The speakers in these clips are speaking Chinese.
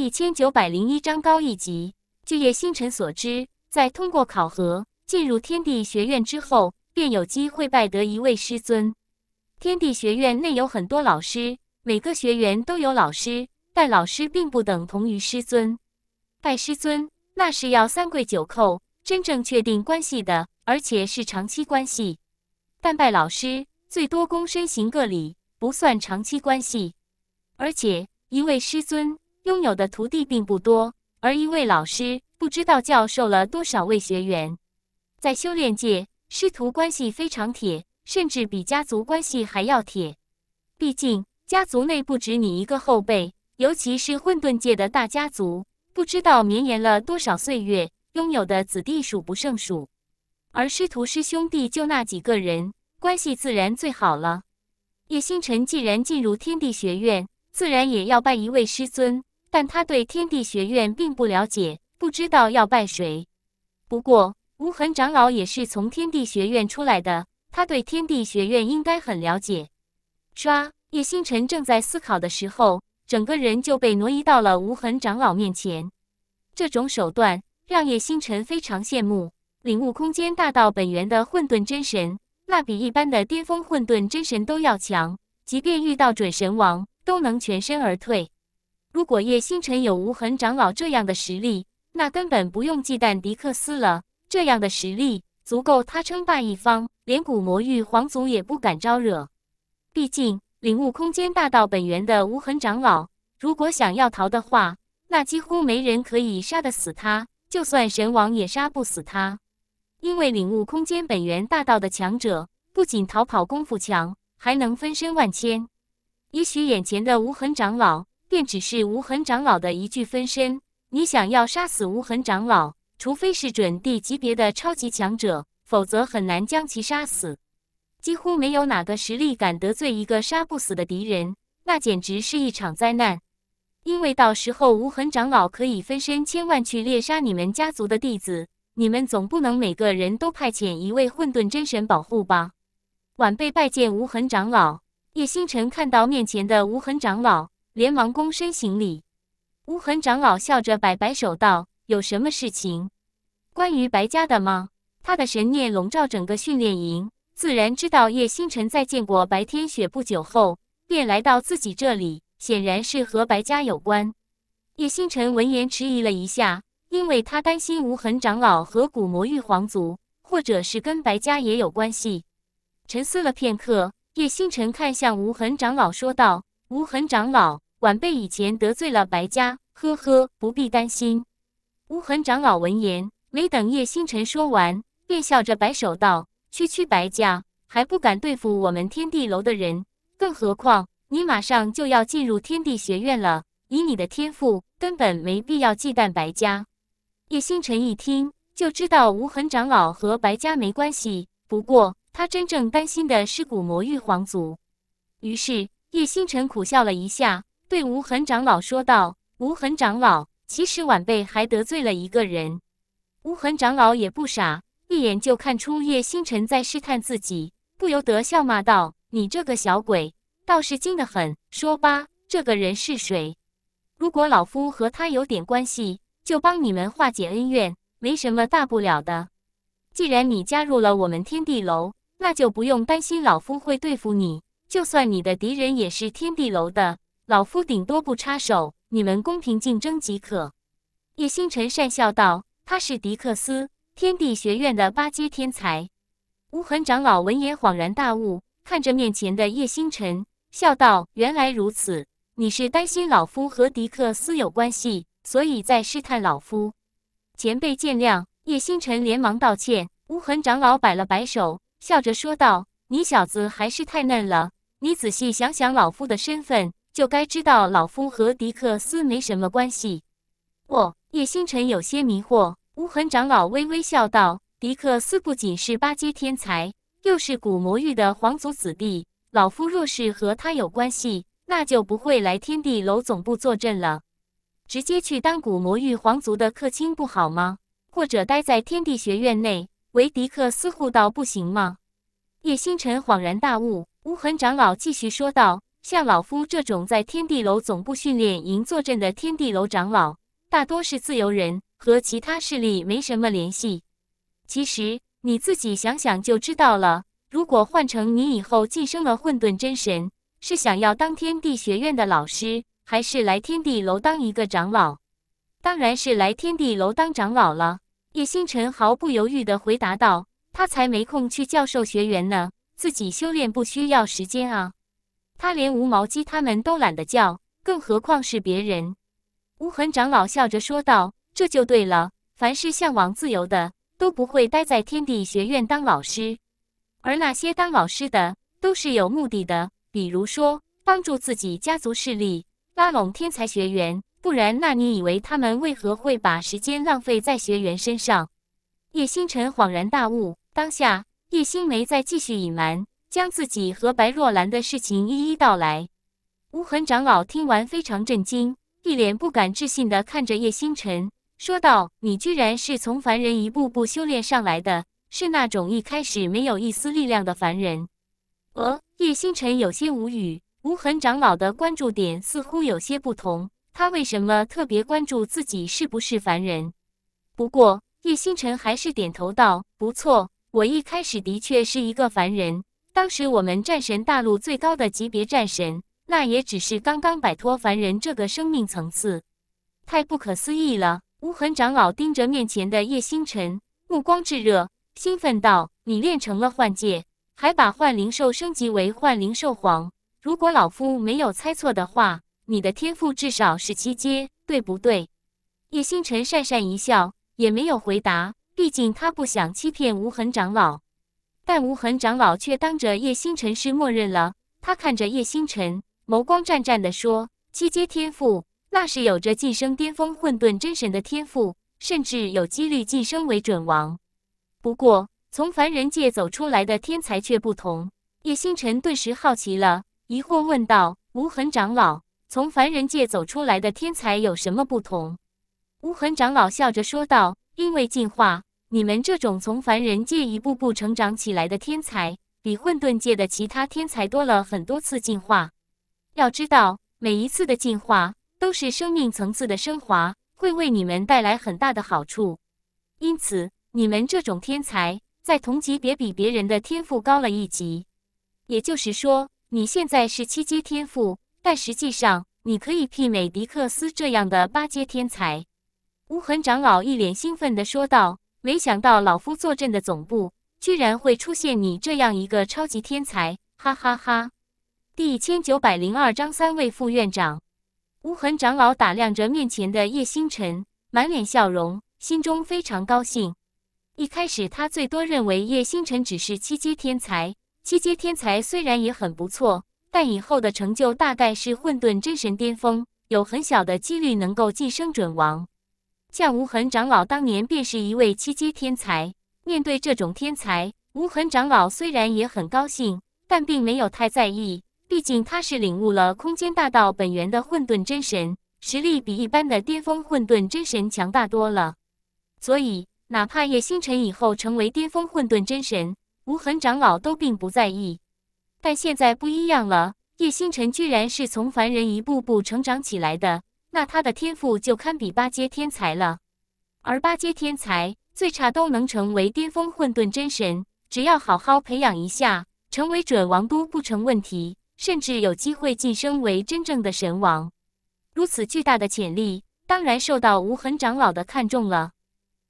一千九百零一章高一级，据叶星辰所知，在通过考核进入天地学院之后，便有机会拜得一位师尊。天地学院内有很多老师，每个学员都有老师，但老师并不等同于师尊。拜师尊那是要三跪九叩，真正确定关系的，而且是长期关系。但拜老师最多躬身行个礼，不算长期关系。而且一位师尊。拥有的徒弟并不多，而一位老师不知道教授了多少位学员。在修炼界，师徒关系非常铁，甚至比家族关系还要铁。毕竟家族内不止你一个后辈，尤其是混沌界的大家族，不知道绵延了多少岁月，拥有的子弟数不胜数。而师徒师兄弟就那几个人，关系自然最好了。叶星辰既然进入天地学院，自然也要拜一位师尊。但他对天地学院并不了解，不知道要拜谁。不过无痕长老也是从天地学院出来的，他对天地学院应该很了解。刷，叶星辰正在思考的时候，整个人就被挪移到了无痕长老面前。这种手段让叶星辰非常羡慕。领悟空间大道本源的混沌真神，那比一般的巅峰混沌真神都要强，即便遇到准神王，都能全身而退。如果叶星辰有无痕长老这样的实力，那根本不用忌惮迪克斯了。这样的实力足够他称霸一方，连古魔域皇族也不敢招惹。毕竟领悟空间大道本源的无痕长老，如果想要逃的话，那几乎没人可以杀得死他。就算神王也杀不死他，因为领悟空间本源大道的强者，不仅逃跑功夫强，还能分身万千。也许眼前的无痕长老。便只是无痕长老的一具分身。你想要杀死无痕长老，除非是准帝级别的超级强者，否则很难将其杀死。几乎没有哪个实力敢得罪一个杀不死的敌人，那简直是一场灾难。因为到时候无痕长老可以分身千万去猎杀你们家族的弟子，你们总不能每个人都派遣一位混沌真神保护吧？晚辈拜见无痕长老。叶星辰看到面前的无痕长老。连忙躬身行礼，无痕长老笑着摆摆手道：“有什么事情？关于白家的吗？”他的神念笼罩整个训练营，自然知道叶星辰在见过白天雪不久后便来到自己这里，显然是和白家有关。叶星辰闻言迟疑了一下，因为他担心无痕长老和古魔域皇族，或者是跟白家也有关系。沉思了片刻，叶星辰看向无痕长老说道。无痕长老，晚辈以前得罪了白家，呵呵，不必担心。无痕长老闻言，没等叶星辰说完，便笑着摆手道：“区区白家，还不敢对付我们天地楼的人，更何况你马上就要进入天地学院了，以你的天赋，根本没必要忌惮白家。”叶星辰一听，就知道无痕长老和白家没关系，不过他真正担心的是古魔域皇族，于是。叶星辰苦笑了一下，对无痕长老说道：“无痕长老，其实晚辈还得罪了一个人。”无痕长老也不傻，一眼就看出叶星辰在试探自己，不由得笑骂道：“你这个小鬼，倒是精得很！说吧，这个人是谁？如果老夫和他有点关系，就帮你们化解恩怨，没什么大不了的。既然你加入了我们天地楼，那就不用担心老夫会对付你。”就算你的敌人也是天地楼的，老夫顶多不插手，你们公平竞争即可。叶星辰讪笑道：“他是迪克斯，天地学院的八阶天才。”无痕长老闻言恍然大悟，看着面前的叶星辰，笑道：“原来如此，你是担心老夫和迪克斯有关系，所以在试探老夫。”前辈见谅。叶星辰连忙道歉。无痕长老摆了摆手，笑着说道：“你小子还是太嫩了。”你仔细想想老夫的身份，就该知道老夫和迪克斯没什么关系。我叶星辰有些迷惑。无痕长老微微笑道：“迪克斯不仅是八阶天才，又是古魔域的皇族子弟。老夫若是和他有关系，那就不会来天地楼总部坐镇了，直接去当古魔域皇族的客卿不好吗？或者待在天地学院内为迪克斯护道不行吗？”叶星辰恍然大悟。无痕长老继续说道：“像老夫这种在天地楼总部训练营坐镇的天地楼长老，大多是自由人，和其他势力没什么联系。其实你自己想想就知道了。如果换成你，以后晋升了混沌真神，是想要当天地学院的老师，还是来天地楼当一个长老？当然是来天地楼当长老了。”叶星辰毫不犹豫地回答道：“他才没空去教授学员呢。”自己修炼不需要时间啊，他连无毛鸡他们都懒得叫，更何况是别人。无痕长老笑着说道：“这就对了，凡是向往自由的，都不会待在天地学院当老师。而那些当老师的，都是有目的的，比如说帮助自己家族势力，拉拢天才学员。不然，那你以为他们为何会把时间浪费在学员身上？”叶星辰恍然大悟，当下。叶星梅再继续隐瞒，将自己和白若兰的事情一一道来。无痕长老听完非常震惊，一脸不敢置信地看着叶星辰，说道：“你居然是从凡人一步步修炼上来的，是那种一开始没有一丝力量的凡人。”呃，叶星辰有些无语。无痕长老的关注点似乎有些不同，他为什么特别关注自己是不是凡人？不过，叶星辰还是点头道：“不错。”我一开始的确是一个凡人，当时我们战神大陆最高的级别战神，那也只是刚刚摆脱凡人这个生命层次。太不可思议了！无痕长老盯着面前的叶星辰，目光炙热，兴奋道：“你练成了幻界，还把幻灵兽升级为幻灵兽皇。如果老夫没有猜错的话，你的天赋至少是七阶，对不对？”叶星辰讪讪一笑，也没有回答。毕竟他不想欺骗无痕长老，但无痕长老却当着叶星辰是默认了。他看着叶星辰，眸光战战的说：“七阶天赋，那是有着晋升巅峰混沌真神的天赋，甚至有几率晋升为准王。不过，从凡人界走出来的天才却不同。”叶星辰顿时好奇了，疑惑问道：“无痕长老，从凡人界走出来的天才有什么不同？”无痕长老笑着说道。因为进化，你们这种从凡人界一步步成长起来的天才，比混沌界的其他天才多了很多次进化。要知道，每一次的进化都是生命层次的升华，会为你们带来很大的好处。因此，你们这种天才在同级别比别人的天赋高了一级。也就是说，你现在是七阶天赋，但实际上你可以媲美迪克斯这样的八阶天才。无痕长老一脸兴奋地说道：“没想到老夫坐镇的总部，居然会出现你这样一个超级天才！哈哈哈！”第千九百零二章三位副院长。无痕长老打量着面前的叶星辰，满脸笑容，心中非常高兴。一开始他最多认为叶星辰只是七阶天才，七阶天才虽然也很不错，但以后的成就大概是混沌真神巅峰，有很小的几率能够晋升准王。像无痕长老当年便是一位七阶天才，面对这种天才，无痕长老虽然也很高兴，但并没有太在意。毕竟他是领悟了空间大道本源的混沌真神，实力比一般的巅峰混沌真神强大多了。所以，哪怕叶星辰以后成为巅峰混沌真神，无痕长老都并不在意。但现在不一样了，叶星辰居然是从凡人一步步成长起来的。那他的天赋就堪比八阶天才了，而八阶天才最差都能成为巅峰混沌真神，只要好好培养一下，成为准王都不成问题，甚至有机会晋升为真正的神王。如此巨大的潜力，当然受到无痕长老的看重了。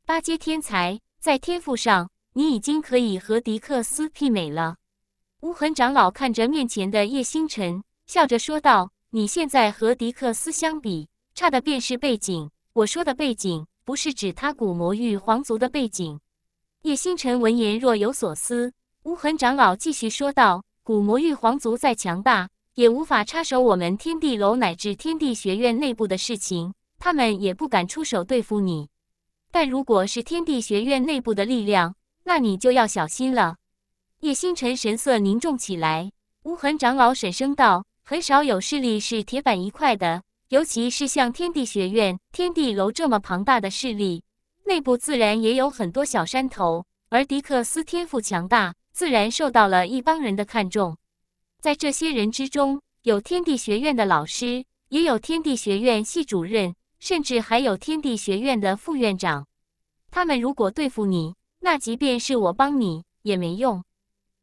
八阶天才在天赋上，你已经可以和迪克斯媲美了。无痕长老看着面前的叶星辰，笑着说道：“你现在和迪克斯相比。”差的便是背景。我说的背景，不是指他古魔域皇族的背景。叶星辰闻言若有所思。无痕长老继续说道：“古魔域皇族再强大，也无法插手我们天地楼乃至天地学院内部的事情，他们也不敢出手对付你。但如果是天地学院内部的力量，那你就要小心了。”叶星辰神色凝重起来。无痕长老沈声道：“很少有势力是铁板一块的。”尤其是像天地学院、天地楼这么庞大的势力，内部自然也有很多小山头。而迪克斯天赋强大，自然受到了一帮人的看重。在这些人之中，有天地学院的老师，也有天地学院系主任，甚至还有天地学院的副院长。他们如果对付你，那即便是我帮你也没用。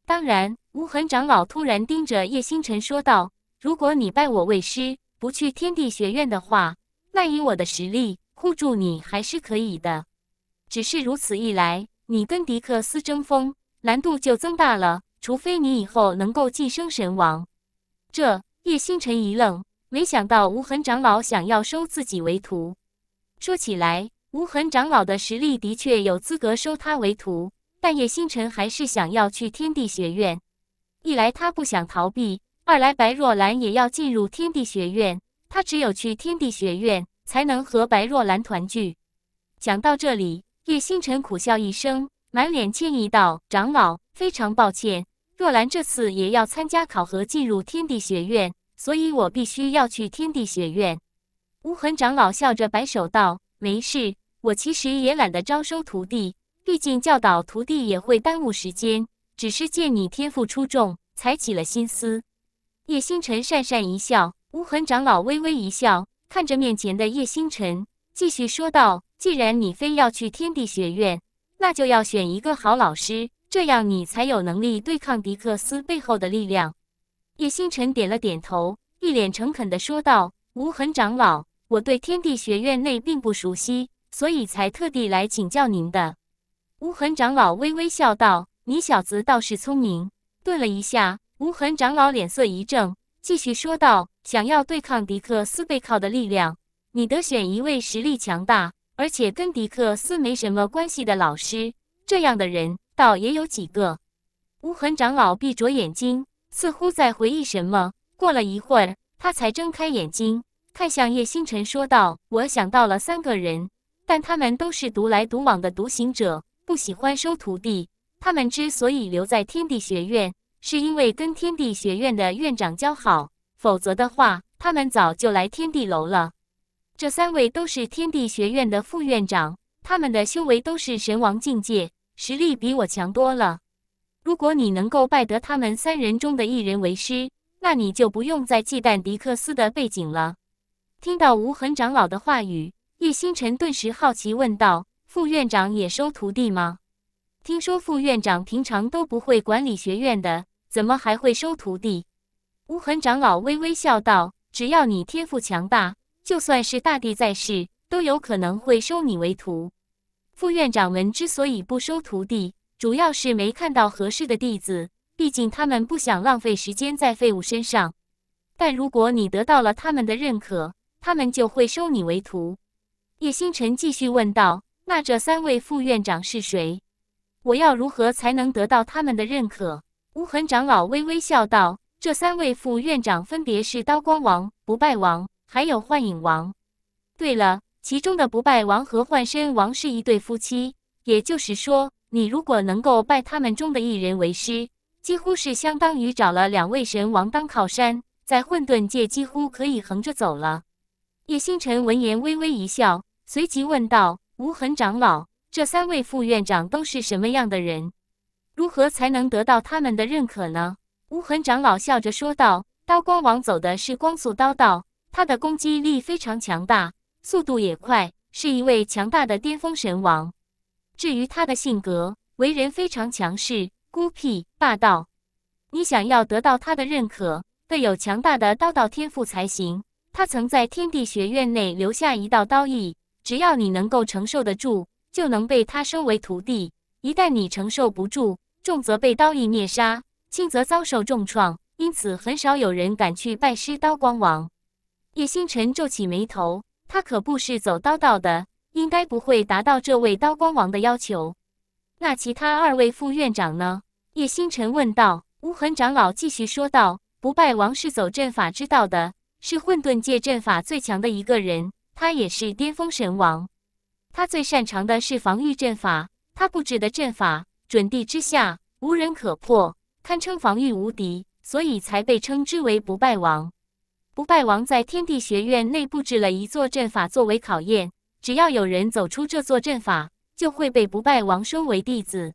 当然，无痕长老突然盯着叶星辰说道：“如果你拜我为师。”不去天地学院的话，那以我的实力护住你还是可以的。只是如此一来，你跟迪克斯争锋难度就增大了。除非你以后能够晋升神王。这叶星辰一愣，没想到无痕长老想要收自己为徒。说起来，无痕长老的实力的确有资格收他为徒，但叶星辰还是想要去天地学院。一来，他不想逃避。二来，白若兰也要进入天地学院，他只有去天地学院才能和白若兰团聚。讲到这里，叶星辰苦笑一声，满脸歉意道：“长老，非常抱歉，若兰这次也要参加考核，进入天地学院，所以我必须要去天地学院。”无痕长老笑着摆手道：“没事，我其实也懒得招收徒弟，毕竟教导徒弟也会耽误时间，只是见你天赋出众，才起了心思。”叶星辰讪讪一笑，无痕长老微微一笑，看着面前的叶星辰，继续说道：“既然你非要去天地学院，那就要选一个好老师，这样你才有能力对抗迪克斯背后的力量。”叶星辰点了点头，一脸诚恳地说道：“无痕长老，我对天地学院内并不熟悉，所以才特地来请教您的。”无痕长老微微笑道：“你小子倒是聪明。”顿了一下。无痕长老脸色一正，继续说道：“想要对抗迪克斯背靠的力量，你得选一位实力强大，而且跟迪克斯没什么关系的老师。这样的人倒也有几个。”无痕长老闭着眼睛，似乎在回忆什么。过了一会儿，他才睁开眼睛，看向叶星辰，说道：“我想到了三个人，但他们都是独来独往的独行者，不喜欢收徒弟。他们之所以留在天地学院。”是因为跟天地学院的院长交好，否则的话，他们早就来天地楼了。这三位都是天地学院的副院长，他们的修为都是神王境界，实力比我强多了。如果你能够拜得他们三人中的一人为师，那你就不用再忌惮迪克斯的背景了。听到无痕长老的话语，叶星辰顿时好奇问道：“副院长也收徒弟吗？听说副院长平常都不会管理学院的。”怎么还会收徒弟？无痕长老微微笑道：“只要你天赋强大，就算是大帝在世，都有可能会收你为徒。副院长们之所以不收徒弟，主要是没看到合适的弟子，毕竟他们不想浪费时间在废物身上。但如果你得到了他们的认可，他们就会收你为徒。”叶星辰继续问道：“那这三位副院长是谁？我要如何才能得到他们的认可？”无痕长老微微笑道：“这三位副院长分别是刀光王、不败王，还有幻影王。对了，其中的不败王和幻身王是一对夫妻。也就是说，你如果能够拜他们中的一人为师，几乎是相当于找了两位神王当靠山，在混沌界几乎可以横着走了。”叶星辰闻言微微一笑，随即问道：“无痕长老，这三位副院长都是什么样的人？”如何才能得到他们的认可呢？无痕长老笑着说道：“刀光王走的是光速刀道，他的攻击力非常强大，速度也快，是一位强大的巅峰神王。至于他的性格，为人非常强势、孤僻、霸道。你想要得到他的认可，得有强大的刀道天赋才行。他曾在天地学院内留下一道刀意，只要你能够承受得住，就能被他收为徒弟。一旦你承受不住，重则被刀意灭杀，轻则遭受重创，因此很少有人敢去拜师刀光王。叶星辰皱起眉头，他可不是走刀道的，应该不会达到这位刀光王的要求。那其他二位副院长呢？叶星辰问道。无痕长老继续说道：“不败王是走阵法之道的，是混沌界阵法最强的一个人，他也是巅峰神王。他最擅长的是防御阵法，他布置的阵法。”准地之下无人可破，堪称防御无敌，所以才被称之为不败王。不败王在天地学院内布置了一座阵法作为考验，只要有人走出这座阵法，就会被不败王收为弟子。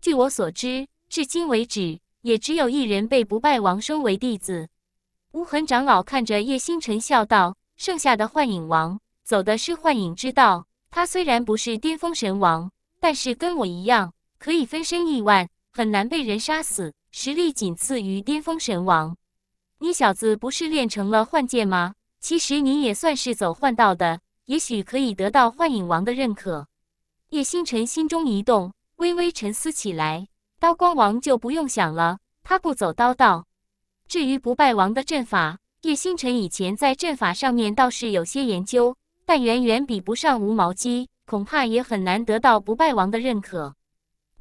据我所知，至今为止也只有一人被不败王收为弟子。无痕长老看着叶星辰笑道：“剩下的幻影王走的是幻影之道，他虽然不是巅峰神王，但是跟我一样。”可以分身亿万，很难被人杀死，实力仅次于巅峰神王。你小子不是练成了幻剑吗？其实你也算是走幻道的，也许可以得到幻影王的认可。叶星辰心中一动，微微沉思起来。刀光王就不用想了，他不走刀道。至于不败王的阵法，叶星辰以前在阵法上面倒是有些研究，但远远比不上无毛鸡，恐怕也很难得到不败王的认可。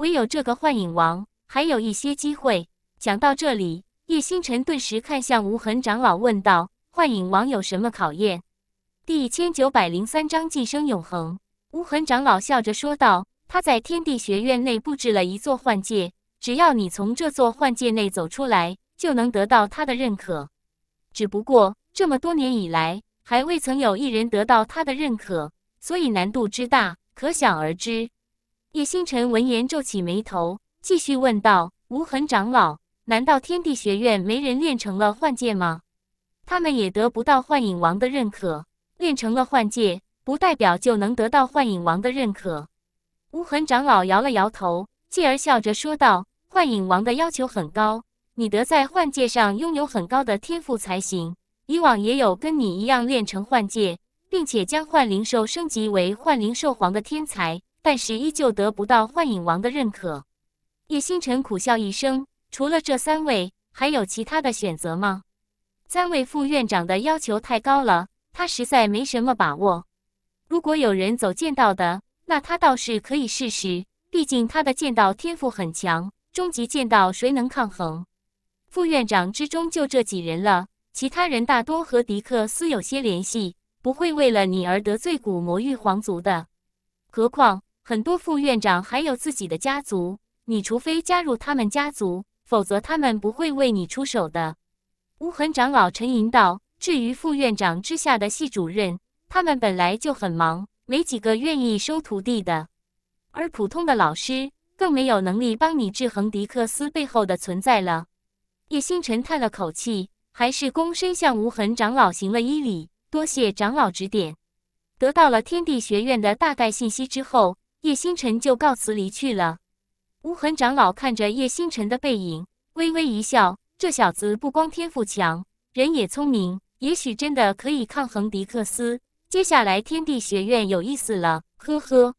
唯有这个幻影王还有一些机会。讲到这里，叶星辰顿时看向无痕长老，问道：“幻影王有什么考验？”第一千九百零三章寄生永恒。无痕长老笑着说道：“他在天地学院内布置了一座幻界，只要你从这座幻界内走出来，就能得到他的认可。只不过这么多年以来，还未曾有一人得到他的认可，所以难度之大，可想而知。”叶星辰闻言皱起眉头，继续问道：“无痕长老，难道天地学院没人练成了幻界吗？他们也得不到幻影王的认可。练成了幻界，不代表就能得到幻影王的认可。”无痕长老摇了摇头，继而笑着说道：“幻影王的要求很高，你得在幻界上拥有很高的天赋才行。以往也有跟你一样练成幻界，并且将幻灵兽升级为幻灵兽皇的天才。”但是依旧得不到幻影王的认可，叶星辰苦笑一声。除了这三位，还有其他的选择吗？三位副院长的要求太高了，他实在没什么把握。如果有人走剑道的，那他倒是可以试试。毕竟他的剑道天赋很强，终极剑道谁能抗衡？副院长之中就这几人了，其他人大多和迪克斯有些联系，不会为了你而得罪古魔域皇族的。何况。很多副院长还有自己的家族，你除非加入他们家族，否则他们不会为你出手的。无痕长老沉吟道：“至于副院长之下的系主任，他们本来就很忙，没几个愿意收徒弟的。而普通的老师更没有能力帮你制衡迪克斯背后的存在了。”叶星辰叹了口气，还是躬身向无痕长老行了一礼：“多谢长老指点。”得到了天地学院的大概信息之后。叶星辰就告辞离去了。无痕长老看着叶星辰的背影，微微一笑：“这小子不光天赋强，人也聪明，也许真的可以抗衡迪克斯。接下来天地学院有意思了。”呵呵。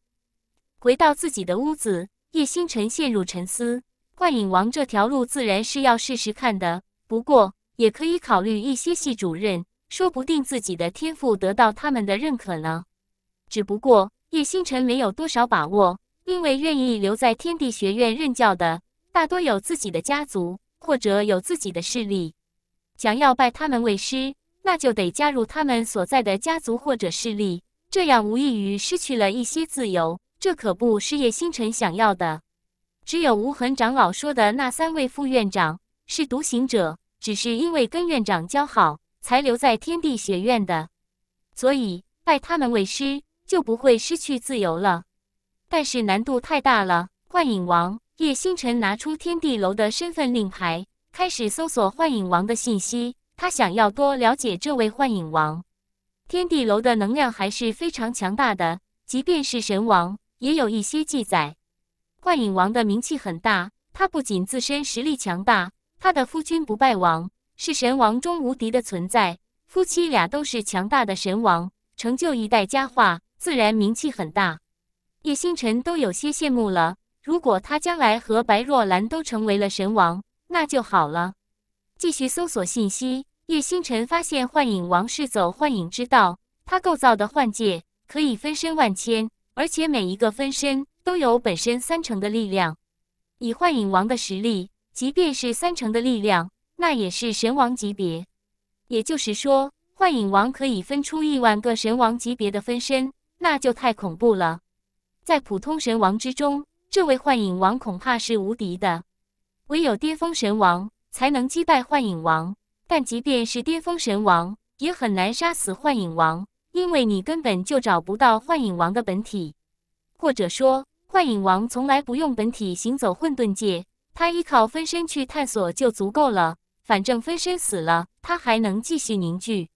回到自己的屋子，叶星辰陷入沉思：幻影王这条路自然是要试试看的，不过也可以考虑一些系主任，说不定自己的天赋得到他们的认可呢。只不过……叶星辰没有多少把握，因为愿意留在天地学院任教的，大多有自己的家族或者有自己的势力。想要拜他们为师，那就得加入他们所在的家族或者势力，这样无异于失去了一些自由。这可不是叶星辰想要的。只有无痕长老说的那三位副院长是独行者，只是因为跟院长交好，才留在天地学院的，所以拜他们为师。就不会失去自由了，但是难度太大了。幻影王叶星辰拿出天地楼的身份令牌，开始搜索幻影王的信息。他想要多了解这位幻影王。天地楼的能量还是非常强大的，即便是神王也有一些记载。幻影王的名气很大，他不仅自身实力强大，他的夫君不败王是神王中无敌的存在，夫妻俩都是强大的神王，成就一代佳话。自然名气很大，叶星辰都有些羡慕了。如果他将来和白若兰都成为了神王，那就好了。继续搜索信息，叶星辰发现幻影王是走幻影之道，他构造的幻界可以分身万千，而且每一个分身都有本身三成的力量。以幻影王的实力，即便是三成的力量，那也是神王级别。也就是说，幻影王可以分出亿万个神王级别的分身。那就太恐怖了，在普通神王之中，这位幻影王恐怕是无敌的，唯有巅峰神王才能击败幻影王。但即便是巅峰神王，也很难杀死幻影王，因为你根本就找不到幻影王的本体，或者说，幻影王从来不用本体行走混沌界，他依靠分身去探索就足够了。反正分身死了，他还能继续凝聚。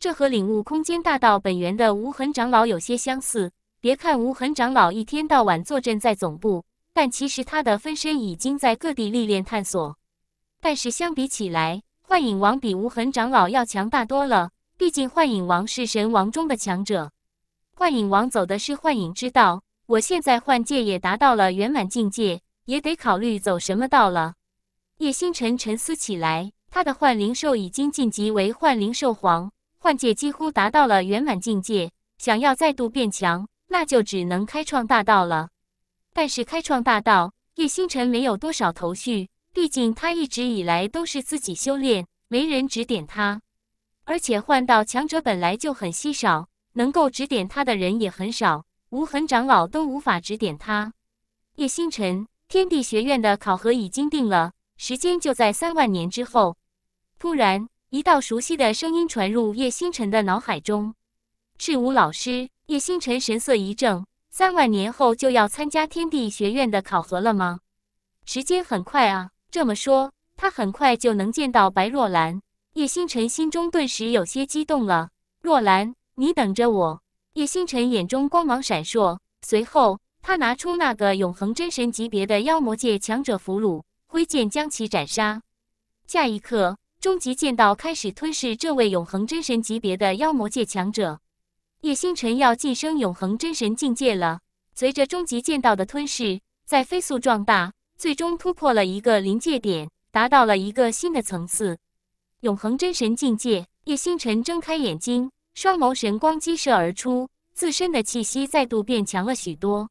这和领悟空间大道本源的无痕长老有些相似。别看无痕长老一天到晚坐镇在总部，但其实他的分身已经在各地历练探索。但是相比起来，幻影王比无痕长老要强大多了。毕竟幻影王是神王中的强者。幻影王走的是幻影之道。我现在幻界也达到了圆满境界，也得考虑走什么道了。叶星辰沉思起来，他的幻灵兽已经晋级为幻灵兽皇。幻界几乎达到了圆满境界，想要再度变强，那就只能开创大道了。但是开创大道，叶星辰没有多少头绪。毕竟他一直以来都是自己修炼，没人指点他。而且幻道强者本来就很稀少，能够指点他的人也很少，无痕长老都无法指点他。叶星辰，天地学院的考核已经定了，时间就在三万年之后。突然。一道熟悉的声音传入叶星辰的脑海中，赤武老师。叶星辰神色一怔，三万年后就要参加天地学院的考核了吗？时间很快啊，这么说，他很快就能见到白若兰。叶星辰心中顿时有些激动了。若兰，你等着我！叶星辰眼中光芒闪烁，随后他拿出那个永恒真神级别的妖魔界强者俘虏，挥剑将其斩杀。下一刻。终极剑道开始吞噬这位永恒真神级别的妖魔界强者，叶星辰要晋升永恒真神境界了。随着终极剑道的吞噬，在飞速壮大，最终突破了一个临界点，达到了一个新的层次——永恒真神境界。叶星辰睁开眼睛，双眸神光激射而出，自身的气息再度变强了许多。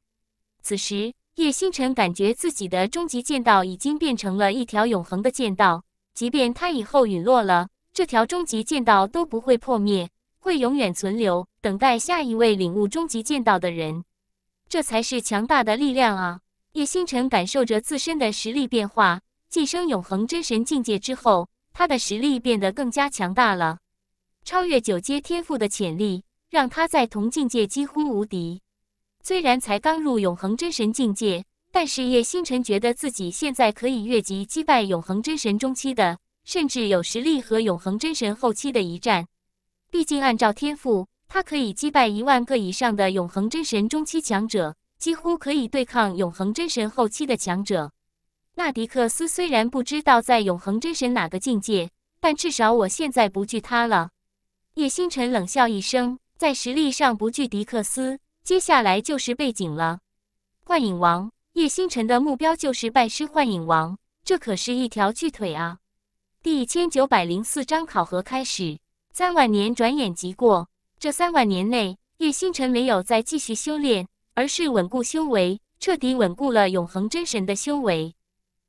此时，叶星辰感觉自己的终极剑道已经变成了一条永恒的剑道。即便他以后陨落了，这条终极剑道都不会破灭，会永远存留，等待下一位领悟终极剑道的人。这才是强大的力量啊！叶星辰感受着自身的实力变化，晋升永恒真神境界之后，他的实力变得更加强大了，超越九阶天赋的潜力，让他在同境界几乎无敌。虽然才刚入永恒真神境界。但是叶星辰觉得自己现在可以越级击败永恒真神中期的，甚至有实力和永恒真神后期的一战。毕竟按照天赋，他可以击败一万个以上的永恒真神中期强者，几乎可以对抗永恒真神后期的强者。纳迪克斯虽然不知道在永恒真神哪个境界，但至少我现在不惧他了。叶星辰冷笑一声，在实力上不惧迪克斯，接下来就是背景了。幻影王。叶星辰的目标就是拜师幻影王，这可是一条巨腿啊！第一千九百零四章考核开始，三万年转眼即过。这三万年内，叶星辰没有再继续修炼，而是稳固修为，彻底稳固了永恒真神的修为。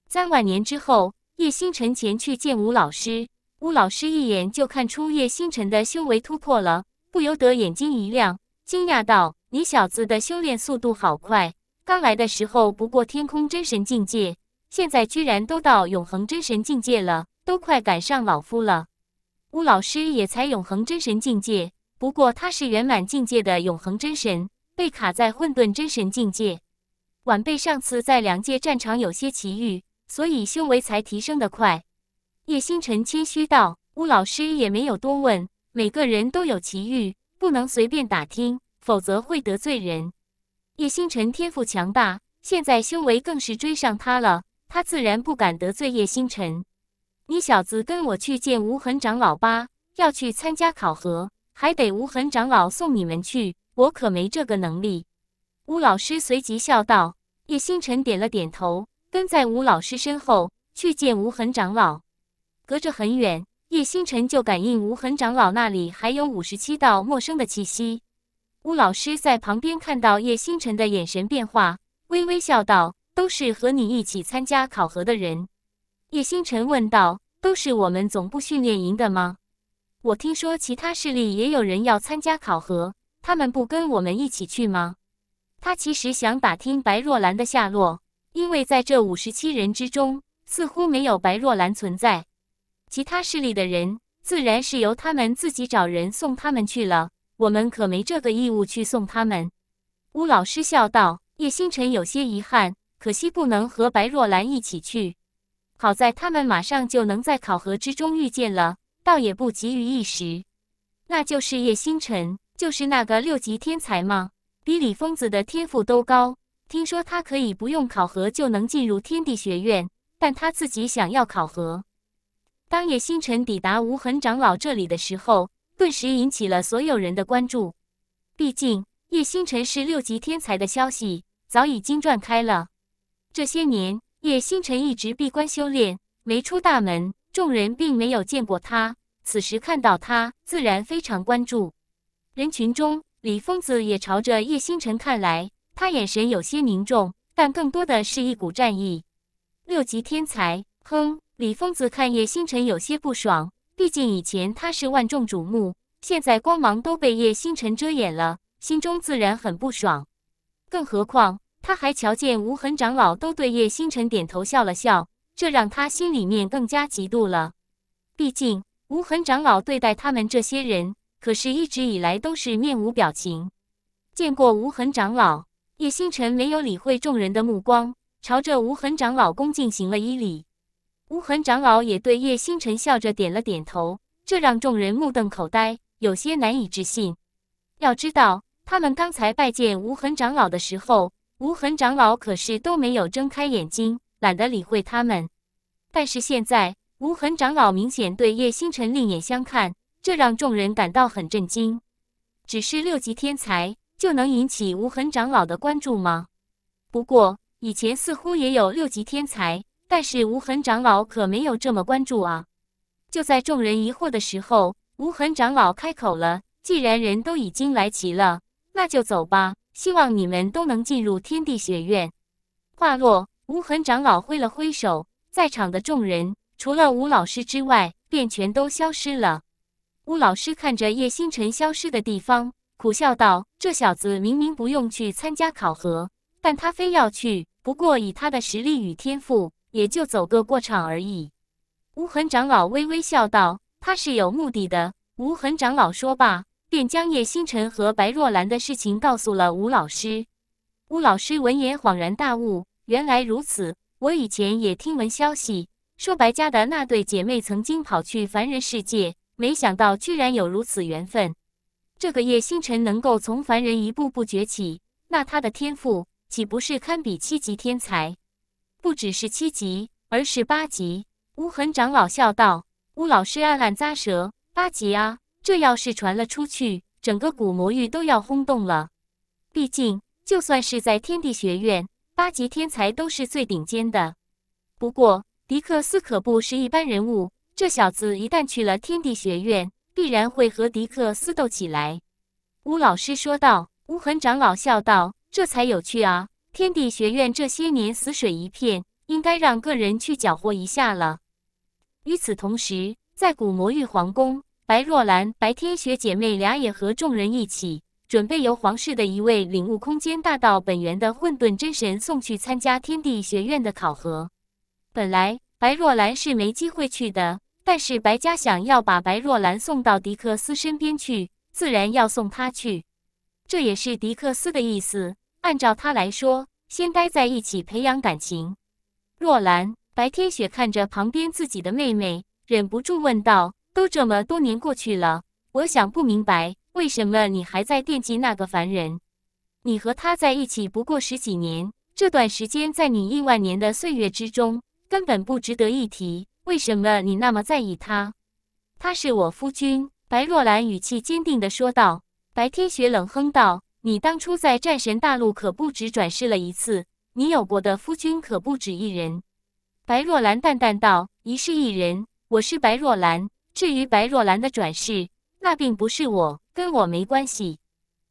三万年之后，叶星辰前去见吴老师，吴老师一眼就看出叶星辰的修为突破了，不由得眼睛一亮，惊讶道：“你小子的修炼速度好快！”刚来的时候不过天空真神境界，现在居然都到永恒真神境界了，都快赶上老夫了。乌老师也才永恒真神境界，不过他是圆满境界的永恒真神，被卡在混沌真神境界。晚辈上次在两界战场有些奇遇，所以修为才提升得快。叶星辰谦虚道，乌老师也没有多问。每个人都有奇遇，不能随便打听，否则会得罪人。叶星辰天赋强大，现在修为更是追上他了。他自然不敢得罪叶星辰。你小子跟我去见无痕长老吧，要去参加考核，还得无痕长老送你们去。我可没这个能力。吴老师随即笑道。叶星辰点了点头，跟在吴老师身后去见无痕长老。隔着很远，叶星辰就感应无痕长老那里还有五十七道陌生的气息。吴老师在旁边看到叶星辰的眼神变化，微微笑道：“都是和你一起参加考核的人。”叶星辰问道：“都是我们总部训练营的吗？我听说其他势力也有人要参加考核，他们不跟我们一起去吗？”他其实想打听白若兰的下落，因为在这五十七人之中，似乎没有白若兰存在。其他势力的人，自然是由他们自己找人送他们去了。我们可没这个义务去送他们。”乌老师笑道。叶星辰有些遗憾，可惜不能和白若兰一起去。好在他们马上就能在考核之中遇见了，倒也不急于一时。那就是叶星辰，就是那个六级天才吗？比李疯子的天赋都高。听说他可以不用考核就能进入天地学院，但他自己想要考核。当叶星辰抵达无痕长老这里的时候。顿时引起了所有人的关注。毕竟叶星辰是六级天才的消息早已经传开了。这些年，叶星辰一直闭关修炼，没出大门，众人并没有见过他。此时看到他，自然非常关注。人群中，李疯子也朝着叶星辰看来，他眼神有些凝重，但更多的是一股战意。六级天才，哼！李疯子看叶星辰有些不爽。毕竟以前他是万众瞩目，现在光芒都被叶星辰遮掩了，心中自然很不爽。更何况他还瞧见无痕长老都对叶星辰点头笑了笑，这让他心里面更加嫉妒了。毕竟无痕长老对待他们这些人，可是一直以来都是面无表情。见过无痕长老，叶星辰没有理会众人的目光，朝着无痕长老恭敬行了一礼。无痕长老也对叶星辰笑着点了点头，这让众人目瞪口呆，有些难以置信。要知道，他们刚才拜见无痕长老的时候，无痕长老可是都没有睁开眼睛，懒得理会他们。但是现在，无痕长老明显对叶星辰另眼相看，这让众人感到很震惊。只是六级天才就能引起无痕长老的关注吗？不过以前似乎也有六级天才。但是无痕长老可没有这么关注啊！就在众人疑惑的时候，无痕长老开口了：“既然人都已经来齐了，那就走吧。希望你们都能进入天地学院。”话落，无痕长老挥了挥手，在场的众人除了吴老师之外，便全都消失了。吴老师看着叶星辰消失的地方，苦笑道：“这小子明明不用去参加考核，但他非要去。不过以他的实力与天赋。”也就走个过场而已。”无痕长老微微笑道：“他是有目的的。”无痕长老说罢，便将叶星辰和白若兰的事情告诉了吴老师。吴老师闻言恍然大悟：“原来如此！我以前也听闻消息，说白家的那对姐妹曾经跑去凡人世界，没想到居然有如此缘分。这个叶星辰能够从凡人一步步崛起，那他的天赋岂不是堪比七级天才？”不只是七级，而是八级。乌痕长老笑道：“乌老师暗暗咂舌，八级啊！这要是传了出去，整个古魔域都要轰动了。毕竟，就算是在天地学院，八级天才都是最顶尖的。不过，迪克斯可不是一般人物，这小子一旦去了天地学院，必然会和迪克斯斗起来。”乌老师说道。乌痕长老笑道：“这才有趣啊！”天地学院这些年死水一片，应该让个人去搅和一下了。与此同时，在古魔域皇宫，白若兰、白天雪姐妹俩也和众人一起，准备由皇室的一位领悟空间大道本源的混沌真神送去参加天地学院的考核。本来白若兰是没机会去的，但是白家想要把白若兰送到迪克斯身边去，自然要送她去，这也是迪克斯的意思。按照他来说，先待在一起培养感情。若兰，白天雪看着旁边自己的妹妹，忍不住问道：“都这么多年过去了，我想不明白，为什么你还在惦记那个凡人？你和他在一起不过十几年，这段时间在你亿万年的岁月之中根本不值得一提。为什么你那么在意他？”他是我夫君。白若兰语气坚定地说道。白天雪冷哼道。你当初在战神大陆可不止转世了一次，你有过的夫君可不止一人。白若兰淡淡道：“一世一人，我是白若兰。至于白若兰的转世，那并不是我，跟我没关系。”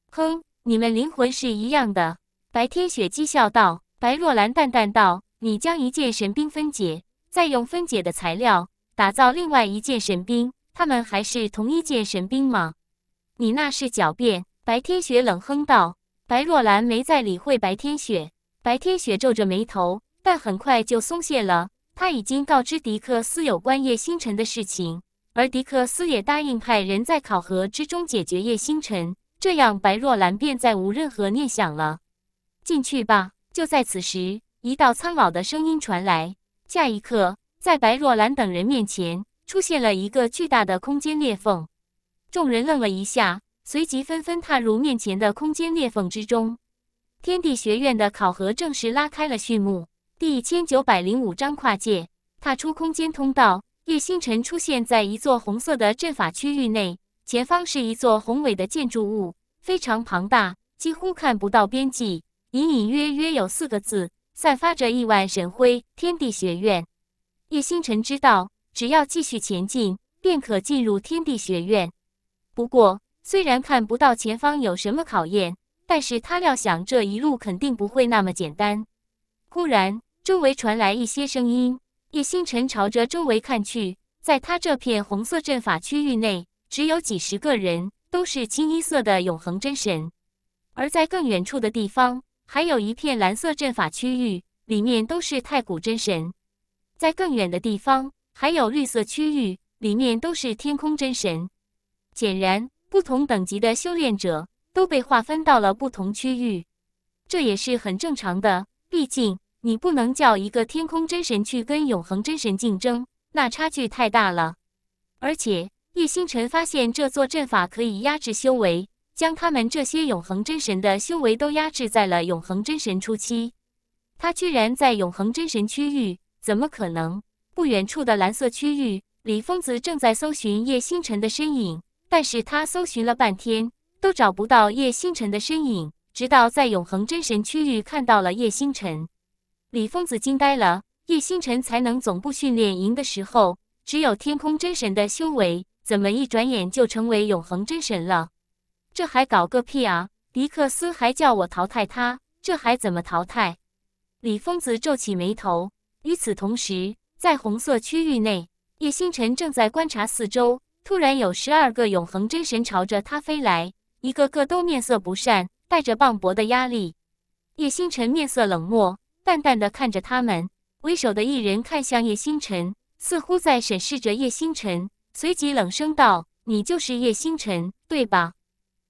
哼，你们灵魂是一样的。白天雪讥笑道。白若兰淡淡道：“你将一件神兵分解，再用分解的材料打造另外一件神兵，他们还是同一件神兵吗？你那是狡辩。”白天雪冷哼道：“白若兰没再理会白天雪。”白天雪皱着眉头，但很快就松懈了。他已经告知迪克斯有关叶星辰的事情，而迪克斯也答应派人在考核之中解决叶星辰。这样，白若兰便再无任何念想了。进去吧！就在此时，一道苍老的声音传来。下一刻，在白若兰等人面前出现了一个巨大的空间裂缝。众人愣了一下。随即纷纷踏入面前的空间裂缝之中。天地学院的考核正式拉开了序幕。第一千九百零五章跨界，踏出空间通道，叶星辰出现在一座红色的阵法区域内。前方是一座宏伟的建筑物，非常庞大，几乎看不到边际。隐隐约约有四个字，散发着亿万神辉：天地学院。叶星辰知道，只要继续前进，便可进入天地学院。不过，虽然看不到前方有什么考验，但是他料想这一路肯定不会那么简单。忽然，周围传来一些声音。叶星辰朝着周围看去，在他这片红色阵法区域内，只有几十个人，都是清一色的永恒真神。而在更远处的地方，还有一片蓝色阵法区域，里面都是太古真神。在更远的地方，还有绿色区域，里面都是天空真神。显然。不同等级的修炼者都被划分到了不同区域，这也是很正常的。毕竟你不能叫一个天空真神去跟永恒真神竞争，那差距太大了。而且叶星辰发现这座阵法可以压制修为，将他们这些永恒真神的修为都压制在了永恒真神初期。他居然在永恒真神区域，怎么可能？不远处的蓝色区域，李疯子正在搜寻叶星辰的身影。但是他搜寻了半天都找不到叶星辰的身影，直到在永恒真神区域看到了叶星辰，李疯子惊呆了。叶星辰才能总部训练营的时候只有天空真神的修为，怎么一转眼就成为永恒真神了？这还搞个屁啊！迪克斯还叫我淘汰他，这还怎么淘汰？李疯子皱起眉头。与此同时，在红色区域内，叶星辰正在观察四周。突然有十二个永恒真神朝着他飞来，一个个都面色不善，带着磅礴的压力。叶星辰面色冷漠，淡淡的看着他们。为首的一人看向叶星辰，似乎在审视着叶星辰，随即冷声道：“你就是叶星辰，对吧？”“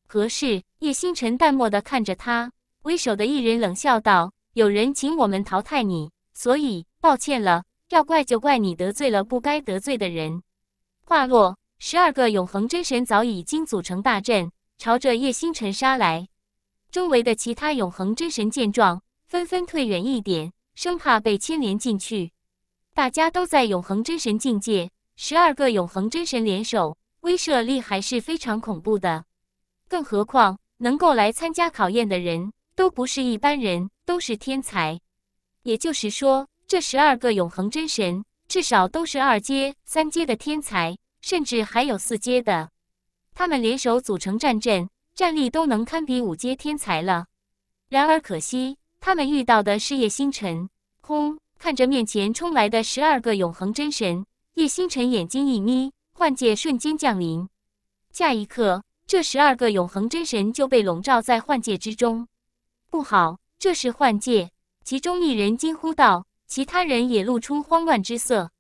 何事？”叶星辰淡漠的看着他。为首的一人冷笑道：“有人请我们淘汰你，所以抱歉了，要怪就怪你得罪了不该得罪的人。”话落。十二个永恒真神早已经组成大阵，朝着叶星辰杀来。周围的其他永恒真神见状，纷纷退远一点，生怕被牵连进去。大家都在永恒真神境界，十二个永恒真神联手，威慑力还是非常恐怖的。更何况，能够来参加考验的人都不是一般人，都是天才。也就是说，这十二个永恒真神至少都是二阶、三阶的天才。甚至还有四阶的，他们联手组成战阵，战力都能堪比五阶天才了。然而可惜，他们遇到的是叶星辰。轰！看着面前冲来的十二个永恒真神，叶星辰眼睛一眯，幻界瞬间降临。下一刻，这十二个永恒真神就被笼罩在幻界之中。不好，这是幻界！其中一人惊呼道，其他人也露出慌乱之色。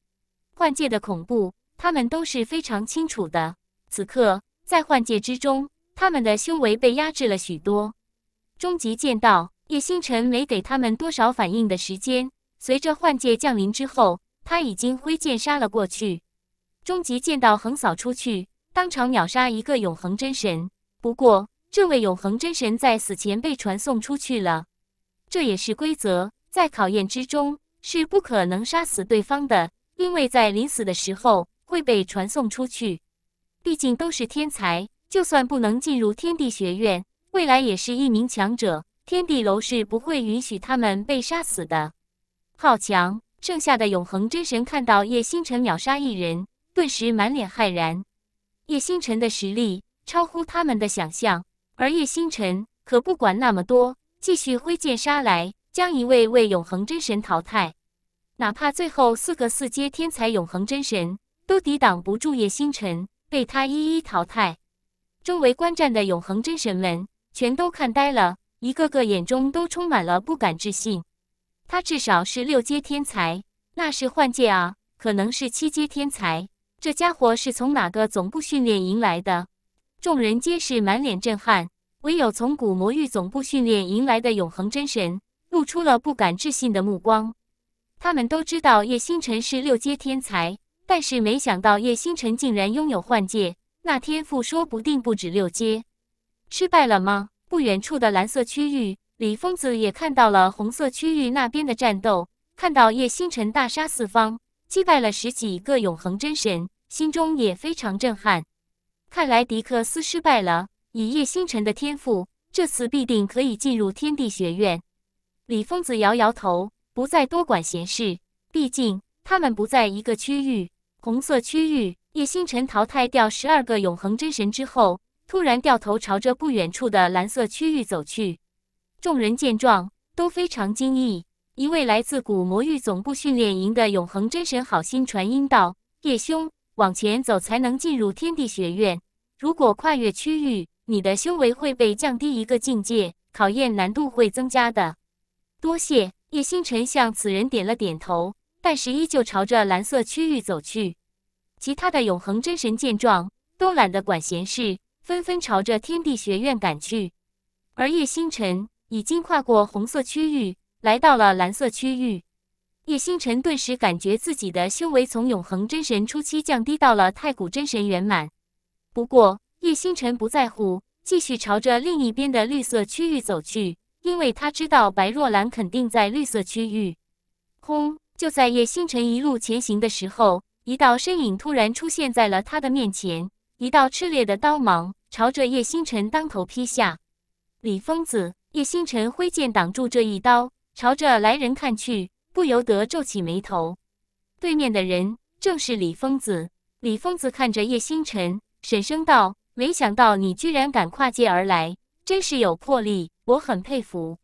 幻界的恐怖！他们都是非常清楚的。此刻在幻界之中，他们的修为被压制了许多。终极剑道叶星辰没给他们多少反应的时间。随着幻界降临之后，他已经挥剑杀了过去。终极剑道横扫出去，当场秒杀一个永恒真神。不过，这位永恒真神在死前被传送出去了，这也是规则。在考验之中是不可能杀死对方的，因为在临死的时候。会被传送出去，毕竟都是天才，就算不能进入天地学院，未来也是一名强者。天地楼是不会允许他们被杀死的。好强！剩下的永恒真神看到叶星辰秒杀一人，顿时满脸骇然。叶星辰的实力超乎他们的想象，而叶星辰可不管那么多，继续挥剑杀来，将一位位永恒真神淘汰。哪怕最后四个四阶天才永恒真神。都抵挡不住叶星辰，被他一一淘汰。周围观战的永恒真神们全都看呆了，一个个眼中都充满了不敢置信。他至少是六阶天才，那是幻界啊！可能是七阶天才，这家伙是从哪个总部训练营来的？众人皆是满脸震撼，唯有从古魔域总部训练营来的永恒真神露出了不敢置信的目光。他们都知道叶星辰是六阶天才。但是没想到叶星辰竟然拥有幻界，那天赋说不定不止六阶。失败了吗？不远处的蓝色区域，李疯子也看到了红色区域那边的战斗，看到叶星辰大杀四方，击败了十几个永恒真神，心中也非常震撼。看来迪克斯失败了，以叶星辰的天赋，这次必定可以进入天地学院。李疯子摇摇头，不再多管闲事，毕竟他们不在一个区域。红色区域，叶星辰淘汰掉十二个永恒真神之后，突然掉头朝着不远处的蓝色区域走去。众人见状都非常惊异。一位来自古魔域总部训练营的永恒真神好心传音道：“叶兄，往前走才能进入天地学院。如果跨越区域，你的修为会被降低一个境界，考验难度会增加的。”多谢。叶星辰向此人点了点头。但是依旧朝着蓝色区域走去，其他的永恒真神见状都懒得管闲事，纷纷朝着天地学院赶去。而叶星辰已经跨过红色区域，来到了蓝色区域。叶星辰顿时感觉自己的修为从永恒真神初期降低到了太古真神圆满。不过叶星辰不在乎，继续朝着另一边的绿色区域走去，因为他知道白若兰肯定在绿色区域。轰！就在叶星辰一路前行的时候，一道身影突然出现在了他的面前，一道炽烈的刀芒朝着叶星辰当头劈下。李疯子，叶星辰挥剑挡住这一刀，朝着来人看去，不由得皱起眉头。对面的人正是李疯子。李疯子看着叶星辰，沈声道：“没想到你居然敢跨界而来，真是有魄力，我很佩服。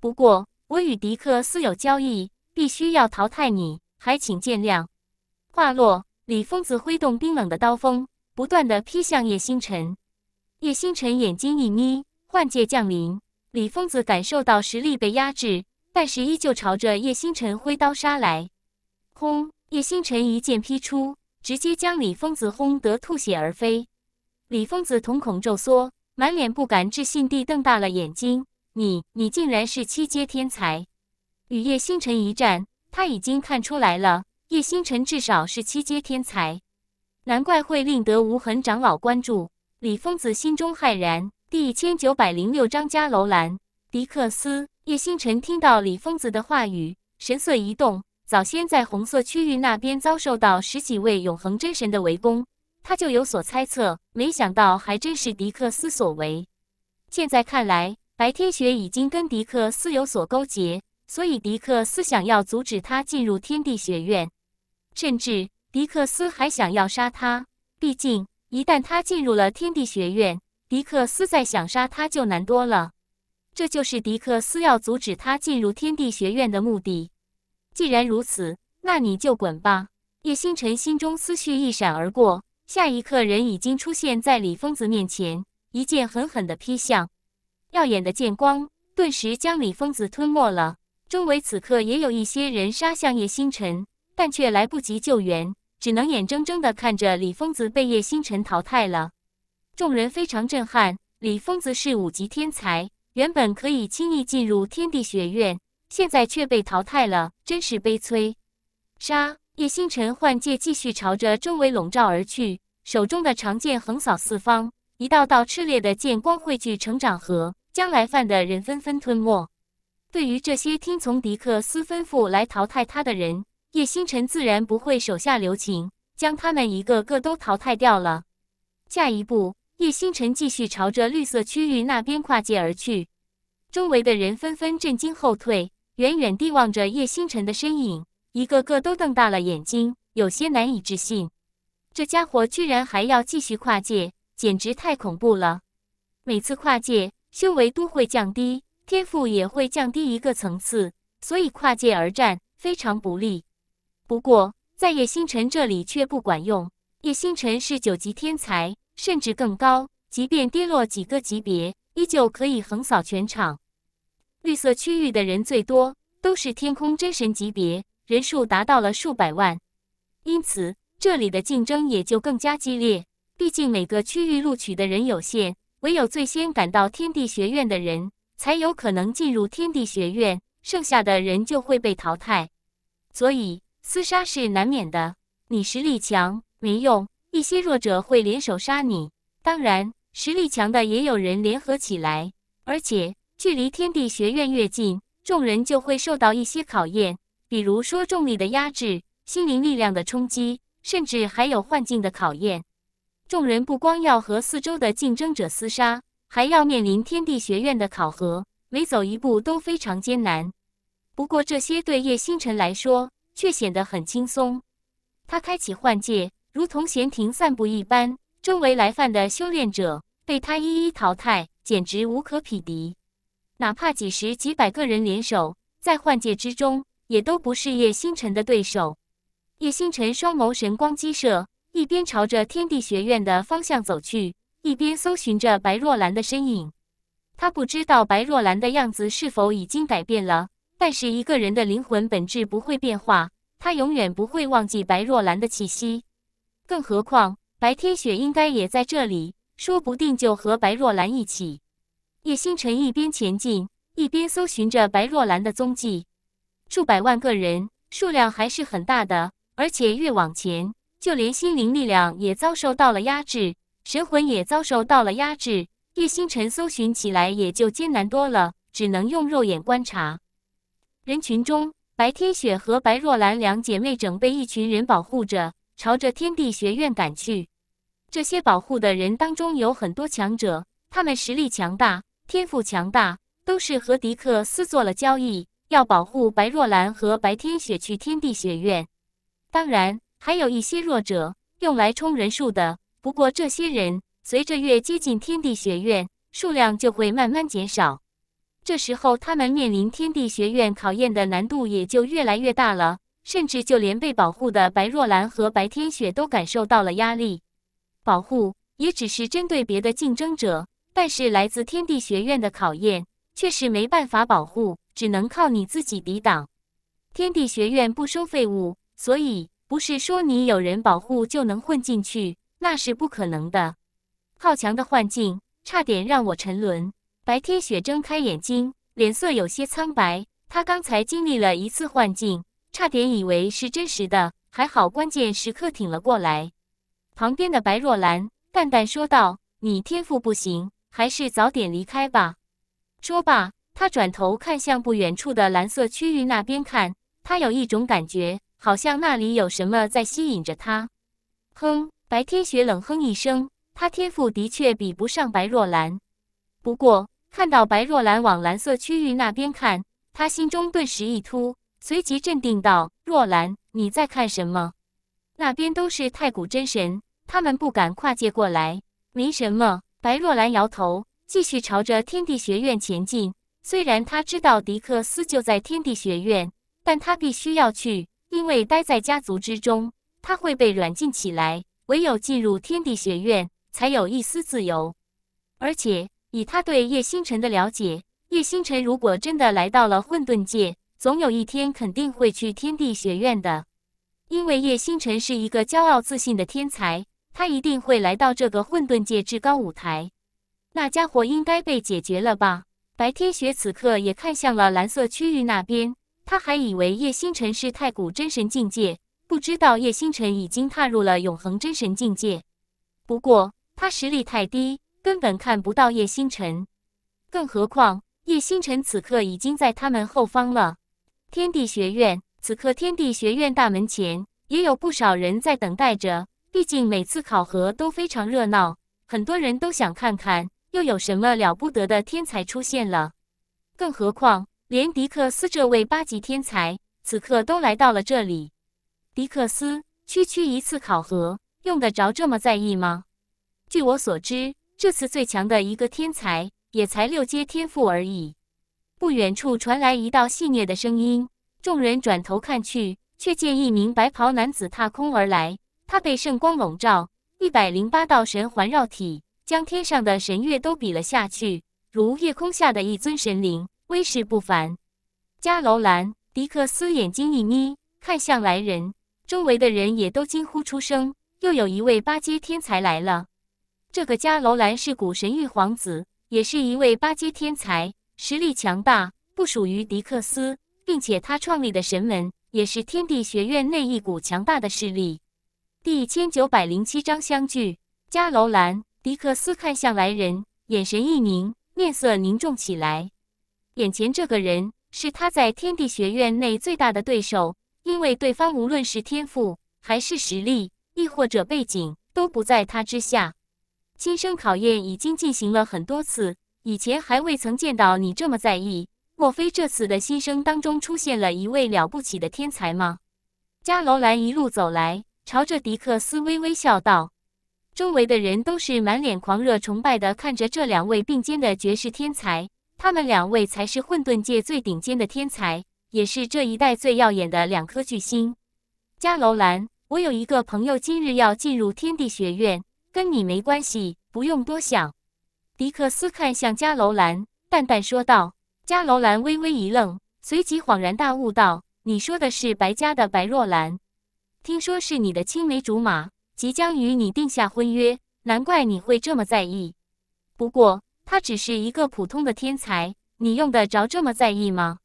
不过，我与迪克私有交易。”必须要淘汰你，还请见谅。话落，李疯子挥动冰冷的刀锋，不断的劈向叶星辰。叶星辰眼睛一眯，幻界降临。李疯子感受到实力被压制，但是依旧朝着叶星辰挥刀杀来。轰！叶星辰一剑劈出，直接将李疯子轰得吐血而飞。李疯子瞳孔骤缩，满脸不敢置信地瞪大了眼睛：“你，你竟然是七阶天才！”与叶星辰一战，他已经看出来了，叶星辰至少是七阶天才，难怪会令得无痕长老关注。李疯子心中骇然。第一千九百零六章加楼兰迪克斯。叶星辰听到李疯子的话语，神色一动。早先在红色区域那边遭受到十几位永恒真神的围攻，他就有所猜测，没想到还真是迪克斯所为。现在看来，白天雪已经跟迪克斯有所勾结。所以迪克斯想要阻止他进入天地学院，甚至迪克斯还想要杀他。毕竟一旦他进入了天地学院，迪克斯再想杀他就难多了。这就是迪克斯要阻止他进入天地学院的目的。既然如此，那你就滚吧！叶星辰心中思绪一闪而过，下一刻人已经出现在李疯子面前，一剑狠狠的劈向，耀眼的剑光顿时将李疯子吞没了。周围此刻也有一些人杀向叶星辰，但却来不及救援，只能眼睁睁地看着李疯子被叶星辰淘汰了。众人非常震撼，李疯子是五级天才，原本可以轻易进入天地学院，现在却被淘汰了，真是悲催！杀！叶星辰换界继续朝着周围笼罩而去，手中的长剑横扫四方，一道道炽烈的剑光汇聚成长河，将来犯的人纷纷吞没。对于这些听从迪克斯吩咐来淘汰他的人，叶星辰自然不会手下留情，将他们一个个都淘汰掉了。下一步，叶星辰继续朝着绿色区域那边跨界而去，周围的人纷纷震惊后退，远远地望着叶星辰的身影，一个个都瞪大了眼睛，有些难以置信。这家伙居然还要继续跨界，简直太恐怖了！每次跨界，修为都会降低。天赋也会降低一个层次，所以跨界而战非常不利。不过在叶星辰这里却不管用，叶星辰是九级天才，甚至更高，即便跌落几个级别，依旧可以横扫全场。绿色区域的人最多，都是天空真神级别，人数达到了数百万，因此这里的竞争也就更加激烈。毕竟每个区域录取的人有限，唯有最先赶到天地学院的人。才有可能进入天地学院，剩下的人就会被淘汰，所以厮杀是难免的。你实力强没用，一些弱者会联手杀你。当然，实力强的也有人联合起来。而且，距离天地学院越近，众人就会受到一些考验，比如说重力的压制、心灵力量的冲击，甚至还有幻境的考验。众人不光要和四周的竞争者厮杀。还要面临天地学院的考核，每走一步都非常艰难。不过，这些对叶星辰来说却显得很轻松。他开启幻界，如同闲庭散步一般，周围来犯的修炼者被他一一淘汰，简直无可匹敌。哪怕几十、几百个人联手，在幻界之中，也都不是叶星辰的对手。叶星辰双眸神光激射，一边朝着天地学院的方向走去。一边搜寻着白若兰的身影，他不知道白若兰的样子是否已经改变了，但是一个人的灵魂本质不会变化，他永远不会忘记白若兰的气息。更何况，白天雪应该也在这里，说不定就和白若兰一起。叶星辰一边前进，一边搜寻着白若兰的踪迹。数百万个人，数量还是很大的，而且越往前，就连心灵力量也遭受到了压制。神魂也遭受到了压制，叶星辰搜寻起来也就艰难多了，只能用肉眼观察。人群中，白天雪和白若兰两姐妹正被一群人保护着，朝着天地学院赶去。这些保护的人当中有很多强者，他们实力强大，天赋强大，都是和迪克斯做了交易，要保护白若兰和白天雪去天地学院。当然，还有一些弱者，用来充人数的。不过，这些人随着越接近天地学院，数量就会慢慢减少。这时候，他们面临天地学院考验的难度也就越来越大了。甚至就连被保护的白若兰和白天雪都感受到了压力。保护也只是针对别的竞争者，但是来自天地学院的考验却是没办法保护，只能靠你自己抵挡。天地学院不收废物，所以不是说你有人保护就能混进去。那是不可能的，好强的幻境差点让我沉沦。白天雪睁开眼睛，脸色有些苍白。他刚才经历了一次幻境，差点以为是真实的，还好关键时刻挺了过来。旁边的白若兰淡淡说道：“你天赋不行，还是早点离开吧。”说罢，她转头看向不远处的蓝色区域那边，看她有一种感觉，好像那里有什么在吸引着她。哼。白天雪冷哼一声，他天赋的确比不上白若兰。不过看到白若兰往蓝色区域那边看，他心中顿时一突，随即镇定道：“若兰，你在看什么？那边都是太古真神，他们不敢跨界过来。没什么。”白若兰摇头，继续朝着天地学院前进。虽然他知道迪克斯就在天地学院，但他必须要去，因为待在家族之中，他会被软禁起来。唯有进入天地学院，才有一丝自由。而且以他对叶星辰的了解，叶星辰如果真的来到了混沌界，总有一天肯定会去天地学院的。因为叶星辰是一个骄傲自信的天才，他一定会来到这个混沌界至高舞台。那家伙应该被解决了吧？白天雪此刻也看向了蓝色区域那边，他还以为叶星辰是太古真神境界。不知道叶星辰已经踏入了永恒真神境界，不过他实力太低，根本看不到叶星辰。更何况叶星辰此刻已经在他们后方了。天地学院此刻，天地学院大门前也有不少人在等待着。毕竟每次考核都非常热闹，很多人都想看看又有什么了不得的天才出现了。更何况连迪克斯这位八级天才此刻都来到了这里。迪克斯，区区一次考核，用得着这么在意吗？据我所知，这次最强的一个天才也才六阶天赋而已。不远处传来一道细谑的声音，众人转头看去，却见一名白袍男子踏空而来，他被圣光笼罩，一百零八道神环绕体，将天上的神月都比了下去，如夜空下的一尊神灵，威势不凡。迦楼兰，迪克斯眼睛一眯，看向来人。周围的人也都惊呼出声。又有一位八阶天才来了。这个迦楼兰是古神域皇子，也是一位八阶天才，实力强大，不属于迪克斯，并且他创立的神门也是天地学院内一股强大的势力。第一千九百零七章相聚。迦楼兰，迪克斯看向来人，眼神一凝，面色凝重起来。眼前这个人是他在天地学院内最大的对手。因为对方无论是天赋还是实力，亦或者背景，都不在他之下。新生考验已经进行了很多次，以前还未曾见到你这么在意。莫非这次的新生当中出现了一位了不起的天才吗？加罗兰一路走来，朝着迪克斯微微笑道。周围的人都是满脸狂热崇拜的看着这两位并肩的绝世天才，他们两位才是混沌界最顶尖的天才。也是这一代最耀眼的两颗巨星，加楼兰。我有一个朋友今日要进入天地学院，跟你没关系，不用多想。迪克斯看向加楼兰，淡淡说道。加楼兰微微一愣，随即恍然大悟道：“你说的是白家的白若兰，听说是你的青梅竹马，即将与你定下婚约，难怪你会这么在意。不过他只是一个普通的天才，你用得着这么在意吗？”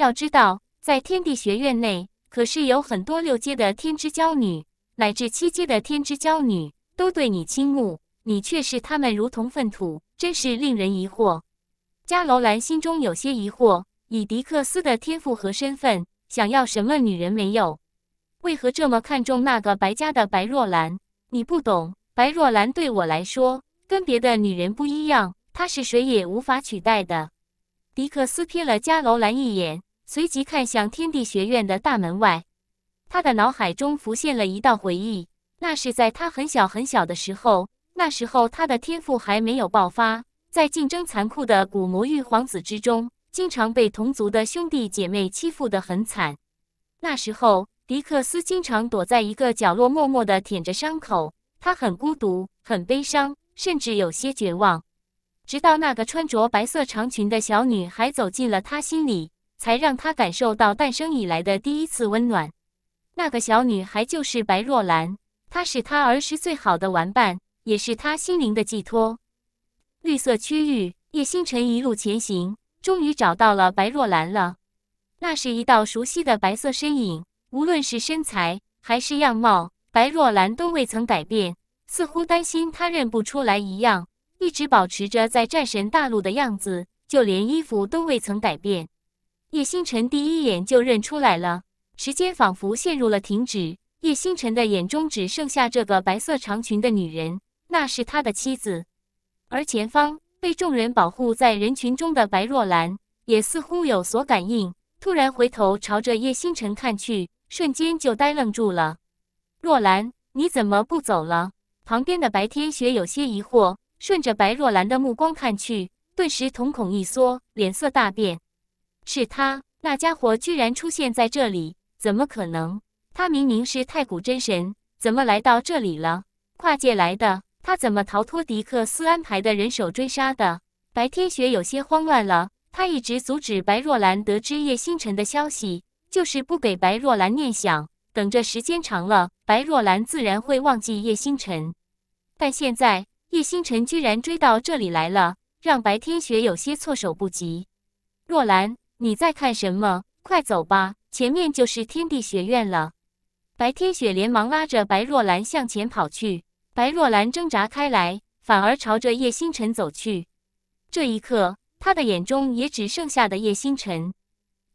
要知道，在天地学院内可是有很多六阶的天之娇女，乃至七阶的天之娇女都对你倾慕，你却视他们如同粪土，真是令人疑惑。加楼兰心中有些疑惑：以迪克斯的天赋和身份，想要什么女人没有？为何这么看重那个白家的白若兰？你不懂，白若兰对我来说跟别的女人不一样，她是谁也无法取代的。迪克斯瞥了加楼兰一眼。随即看向天地学院的大门外，他的脑海中浮现了一道回忆。那是在他很小很小的时候，那时候他的天赋还没有爆发，在竞争残酷的古魔域皇子之中，经常被同族的兄弟姐妹欺负得很惨。那时候，迪克斯经常躲在一个角落，默默地舔着伤口，他很孤独，很悲伤，甚至有些绝望。直到那个穿着白色长裙的小女孩走进了他心里。才让他感受到诞生以来的第一次温暖。那个小女孩就是白若兰，她是他儿时最好的玩伴，也是他心灵的寄托。绿色区域，叶星辰一路前行，终于找到了白若兰了。那是一道熟悉的白色身影，无论是身材还是样貌，白若兰都未曾改变。似乎担心他认不出来一样，一直保持着在战神大陆的样子，就连衣服都未曾改变。叶星辰第一眼就认出来了，时间仿佛陷入了停止。叶星辰的眼中只剩下这个白色长裙的女人，那是他的妻子。而前方被众人保护在人群中的白若兰，也似乎有所感应，突然回头朝着叶星辰看去，瞬间就呆愣住了。若兰，你怎么不走了？旁边的白天雪有些疑惑，顺着白若兰的目光看去，顿时瞳孔一缩，脸色大变。是他，那家伙居然出现在这里，怎么可能？他明明是太古真神，怎么来到这里了？跨界来的？他怎么逃脱迪克斯安排的人手追杀的？白天雪有些慌乱了。他一直阻止白若兰得知叶星辰的消息，就是不给白若兰念想，等着时间长了，白若兰自然会忘记叶星辰。但现在叶星辰居然追到这里来了，让白天雪有些措手不及。若兰。你在看什么？快走吧，前面就是天地学院了。白天雪连忙拉着白若兰向前跑去，白若兰挣扎开来，反而朝着叶星辰走去。这一刻，他的眼中也只剩下的叶星辰。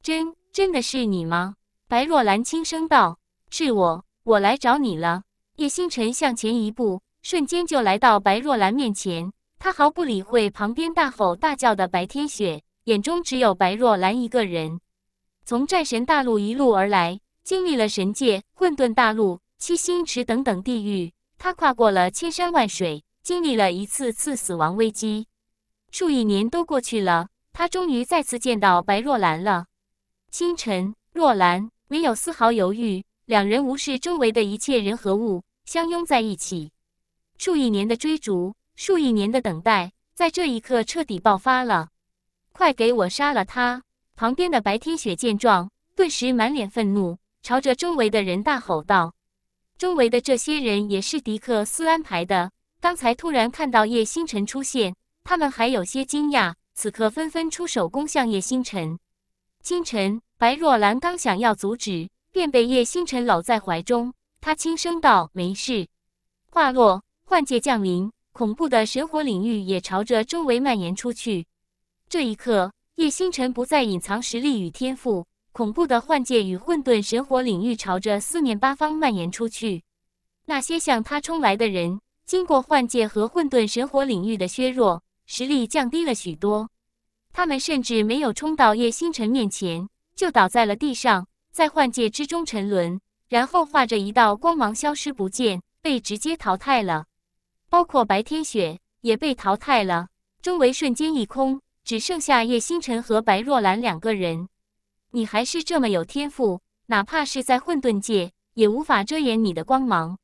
真真的是你吗？白若兰轻声道：“是我，我来找你了。”叶星辰向前一步，瞬间就来到白若兰面前，他毫不理会旁边大吼大叫的白天雪。眼中只有白若兰一个人。从战神大陆一路而来，经历了神界、混沌大陆、七星池等等地域，他跨过了千山万水，经历了一次次死亡危机。数亿年都过去了，他终于再次见到白若兰了。清晨，若兰没有丝毫犹豫，两人无视周围的一切人和物，相拥在一起。数亿年的追逐，数亿年的等待，在这一刻彻底爆发了。快给我杀了他！旁边的白天雪见状，顿时满脸愤怒，朝着周围的人大吼道：“周围的这些人也是迪克斯安排的。刚才突然看到叶星辰出现，他们还有些惊讶，此刻纷纷出手攻向叶星辰。”清晨，白若兰刚想要阻止，便被叶星辰搂在怀中。他轻声道：“没事。”话落，幻界降临，恐怖的神火领域也朝着周围蔓延出去。这一刻，叶星辰不再隐藏实力与天赋，恐怖的幻界与混沌神火领域朝着四面八方蔓延出去。那些向他冲来的人，经过幻界和混沌神火领域的削弱，实力降低了许多。他们甚至没有冲到叶星辰面前，就倒在了地上，在幻界之中沉沦，然后化着一道光芒消失不见，被直接淘汰了。包括白天雪也被淘汰了，周围瞬间一空。只剩下叶星辰和白若兰两个人，你还是这么有天赋，哪怕是在混沌界，也无法遮掩你的光芒。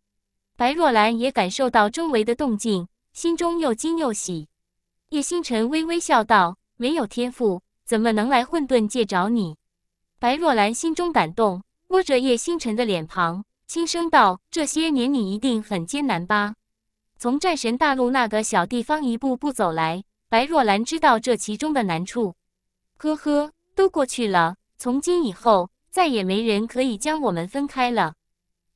白若兰也感受到周围的动静，心中又惊又喜。叶星辰微微笑道：“没有天赋，怎么能来混沌界找你？”白若兰心中感动，摸着叶星辰的脸庞，轻声道：“这些年你一定很艰难吧？从战神大陆那个小地方一步步走来。”白若兰知道这其中的难处，呵呵，都过去了。从今以后，再也没人可以将我们分开了。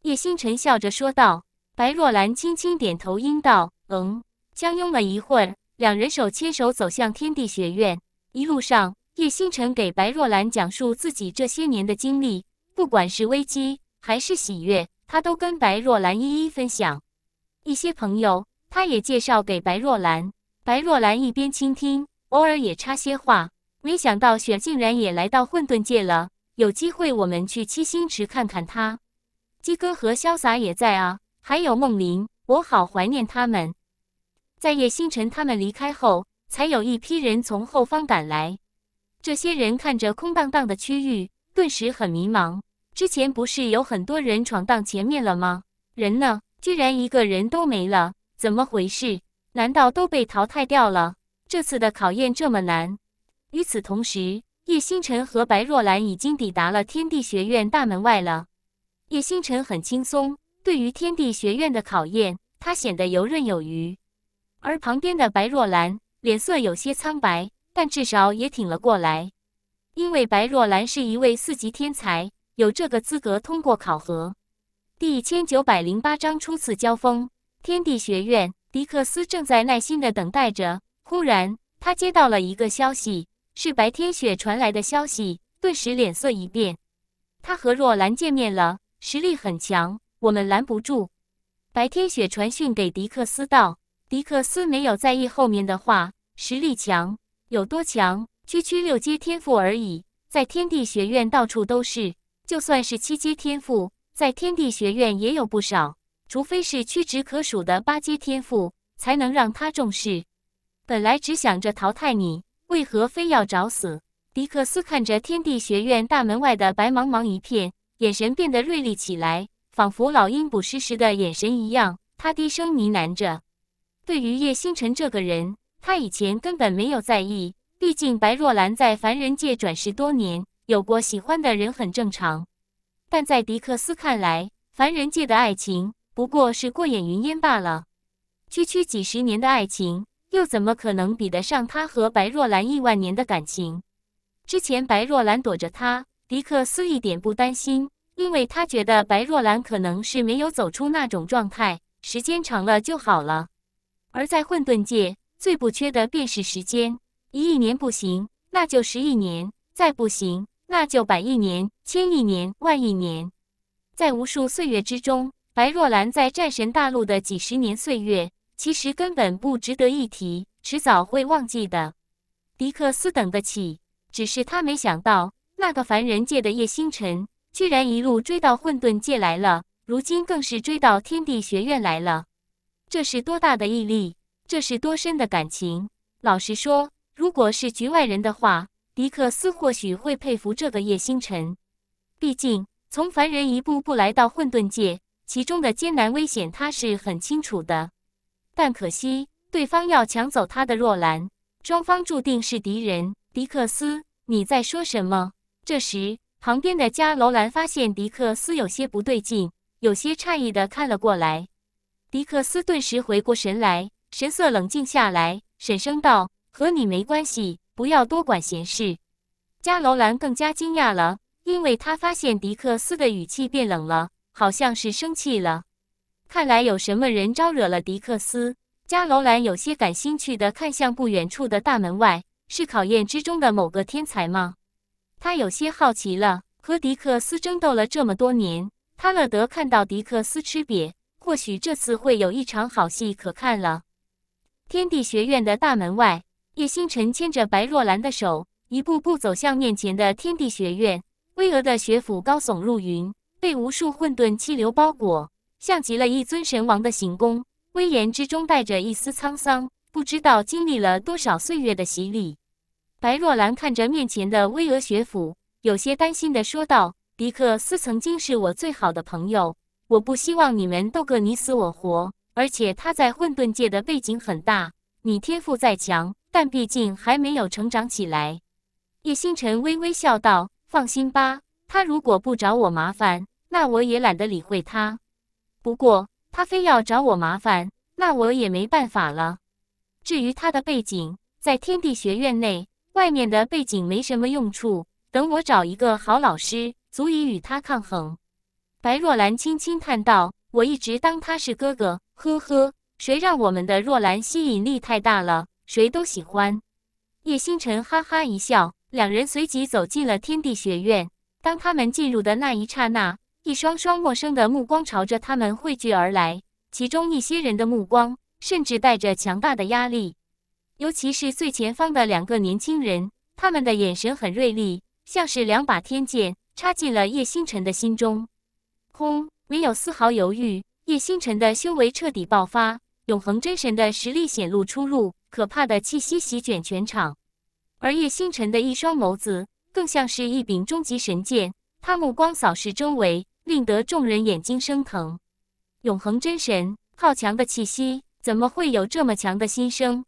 叶星辰笑着说道。白若兰轻轻点头应道：“嗯。”相拥了一会儿，两人手牵手走向天地学院。一路上，叶星辰给白若兰讲述自己这些年的经历，不管是危机还是喜悦，他都跟白若兰一一分享。一些朋友，他也介绍给白若兰。白若兰一边倾听，偶尔也插些话。没想到雪竟然也来到混沌界了。有机会我们去七星池看看他。鸡哥和潇洒也在啊，还有梦灵，我好怀念他们。在叶星辰他们离开后，才有一批人从后方赶来。这些人看着空荡荡的区域，顿时很迷茫。之前不是有很多人闯荡前面了吗？人呢？居然一个人都没了？怎么回事？难道都被淘汰掉了？这次的考验这么难。与此同时，叶星辰和白若兰已经抵达了天地学院大门外了。叶星辰很轻松，对于天地学院的考验，他显得游刃有余。而旁边的白若兰脸色有些苍白，但至少也挺了过来，因为白若兰是一位四级天才，有这个资格通过考核。第一千九百零八章初次交锋，天地学院。迪克斯正在耐心的等待着，忽然他接到了一个消息，是白天雪传来的消息，顿时脸色一变。他和若兰见面了，实力很强，我们拦不住。白天雪传讯给迪克斯道：“迪克斯没有在意后面的话，实力强有多强？区区六阶天赋而已，在天地学院到处都是。就算是七阶天赋，在天地学院也有不少。”除非是屈指可数的八阶天赋，才能让他重视。本来只想着淘汰你，为何非要找死？迪克斯看着天地学院大门外的白茫茫一片，眼神变得锐利起来，仿佛老鹰捕食时的眼神一样。他低声呢喃着：“对于叶星辰这个人，他以前根本没有在意。毕竟白若兰在凡人界转世多年，有过喜欢的人很正常。但在迪克斯看来，凡人界的爱情……”不过是过眼云烟罢了，区区几十年的爱情，又怎么可能比得上他和白若兰亿万年的感情？之前白若兰躲着他，迪克斯一点不担心，因为他觉得白若兰可能是没有走出那种状态，时间长了就好了。而在混沌界，最不缺的便是时间，一亿年不行，那就十亿年，再不行，那就百亿年、千亿年、万亿年，在无数岁月之中。白若兰在战神大陆的几十年岁月，其实根本不值得一提，迟早会忘记的。迪克斯等得起，只是他没想到，那个凡人界的叶星辰，居然一路追到混沌界来了，如今更是追到天地学院来了。这是多大的毅力，这是多深的感情。老实说，如果是局外人的话，迪克斯或许会佩服这个叶星辰，毕竟从凡人一步步来到混沌界。其中的艰难危险，他是很清楚的，但可惜对方要抢走他的若兰，双方注定是敌人。迪克斯，你在说什么？这时，旁边的加楼兰发现迪克斯有些不对劲，有些诧异的看了过来。迪克斯顿时回过神来，神色冷静下来，沈声道：“和你没关系，不要多管闲事。”加楼兰更加惊讶了，因为他发现迪克斯的语气变冷了。好像是生气了，看来有什么人招惹了迪克斯。加罗兰有些感兴趣的看向不远处的大门外，是考验之中的某个天才吗？他有些好奇了。和迪克斯争斗了这么多年，他乐得看到迪克斯吃瘪。或许这次会有一场好戏可看了。天地学院的大门外，叶星辰牵着白若兰的手，一步步走向面前的天地学院。巍峨的学府高耸入云。被无数混沌气流包裹，像极了一尊神王的行宫，威严之中带着一丝沧桑，不知道经历了多少岁月的洗礼。白若兰看着面前的巍峨学府，有些担心的说道：“迪克斯曾经是我最好的朋友，我不希望你们斗个你死我活。而且他在混沌界的背景很大，你天赋再强，但毕竟还没有成长起来。”叶星辰微微笑道：“放心吧，他如果不找我麻烦。”那我也懒得理会他，不过他非要找我麻烦，那我也没办法了。至于他的背景，在天地学院内外面的背景没什么用处。等我找一个好老师，足以与他抗衡。白若兰轻轻叹道：“我一直当他是哥哥，呵呵，谁让我们的若兰吸引力太大了，谁都喜欢。”叶星辰哈哈一笑，两人随即走进了天地学院。当他们进入的那一刹那，一双双陌生的目光朝着他们汇聚而来，其中一些人的目光甚至带着强大的压力。尤其是最前方的两个年轻人，他们的眼神很锐利，像是两把天剑插进了叶星辰的心中。轰！没有丝毫犹豫，叶星辰的修为彻底爆发，永恒真神的实力显露出路，可怕的气息席卷全场。而叶星辰的一双眸子，更像是一柄终极神剑，他目光扫视周围。令得众人眼睛生疼，永恒真神好强的气息，怎么会有这么强的心声？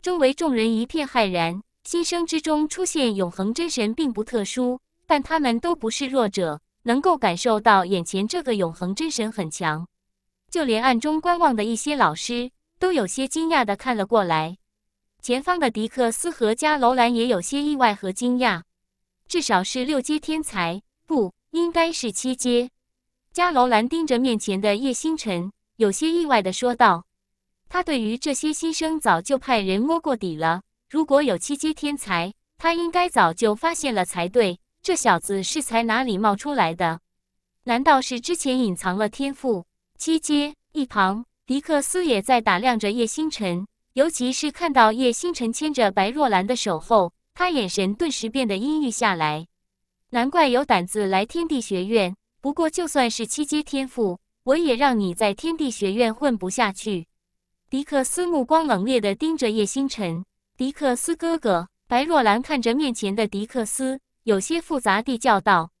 周围众人一片骇然，心声之中出现永恒真神并不特殊，但他们都不是弱者，能够感受到眼前这个永恒真神很强。就连暗中观望的一些老师都有些惊讶的看了过来，前方的迪克斯和加楼兰也有些意外和惊讶，至少是六阶天才，不应该是七阶。加楼兰盯着面前的叶星辰，有些意外的说道：“他对于这些新生早就派人摸过底了。如果有七阶天才，他应该早就发现了才对。这小子是才哪里冒出来的？难道是之前隐藏了天赋？七阶。”一旁，迪克斯也在打量着叶星辰，尤其是看到叶星辰牵着白若兰的手后，他眼神顿时变得阴郁下来。难怪有胆子来天地学院。不过，就算是七阶天赋，我也让你在天地学院混不下去。迪克斯目光冷冽地盯着叶星辰。迪克斯哥哥，白若兰看着面前的迪克斯，有些复杂地叫道。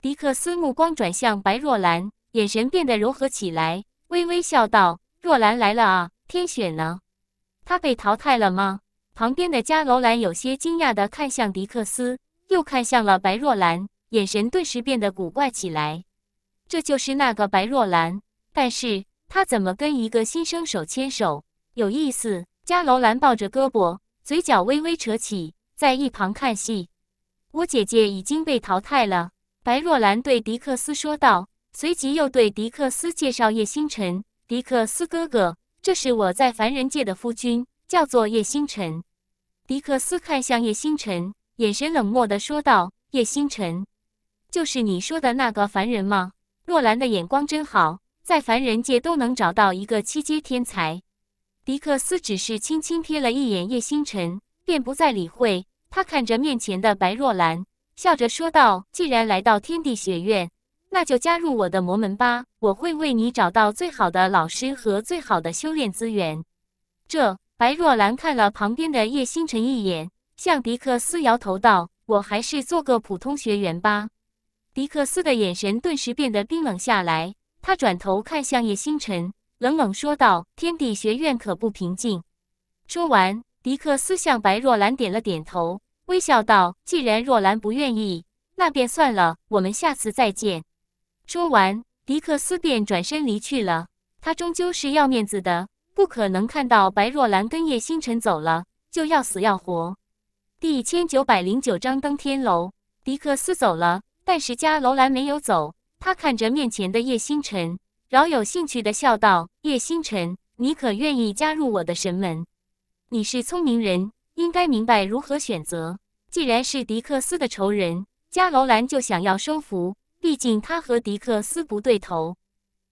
迪克斯目光转向白若兰，眼神变得柔和起来，微微笑道：“若兰来了啊，天选呢？他被淘汰了吗？”旁边的伽楼兰有些惊讶地看向迪克斯，又看向了白若兰，眼神顿时变得古怪起来。这就是那个白若兰，但是她怎么跟一个新生手牵手？有意思。伽楼兰抱着胳膊，嘴角微微扯起，在一旁看戏。我姐姐已经被淘汰了。白若兰对迪克斯说道，随即又对迪克斯介绍叶星辰：“迪克斯哥哥，这是我在凡人界的夫君，叫做叶星辰。”迪克斯看向叶星辰，眼神冷漠的说道：“叶星辰，就是你说的那个凡人吗？”若兰的眼光真好，在凡人界都能找到一个七阶天才。迪克斯只是轻轻瞥了一眼叶星辰，便不再理会。他看着面前的白若兰，笑着说道：“既然来到天地学院，那就加入我的魔门吧，我会为你找到最好的老师和最好的修炼资源。”这白若兰看了旁边的叶星辰一眼，向迪克斯摇头道：“我还是做个普通学员吧。”迪克斯的眼神顿时变得冰冷下来，他转头看向叶星辰，冷冷说道：“天地学院可不平静。”说完，迪克斯向白若兰点了点头，微笑道：“既然若兰不愿意，那便算了，我们下次再见。”说完，迪克斯便转身离去了。他终究是要面子的，不可能看到白若兰跟叶星辰走了就要死要活。第一千九百零九章登天楼。迪克斯走了。但是加楼兰没有走，他看着面前的叶星辰，饶有兴趣的笑道：“叶星辰，你可愿意加入我的神门？你是聪明人，应该明白如何选择。既然是迪克斯的仇人，加楼兰就想要收服，毕竟他和迪克斯不对头。”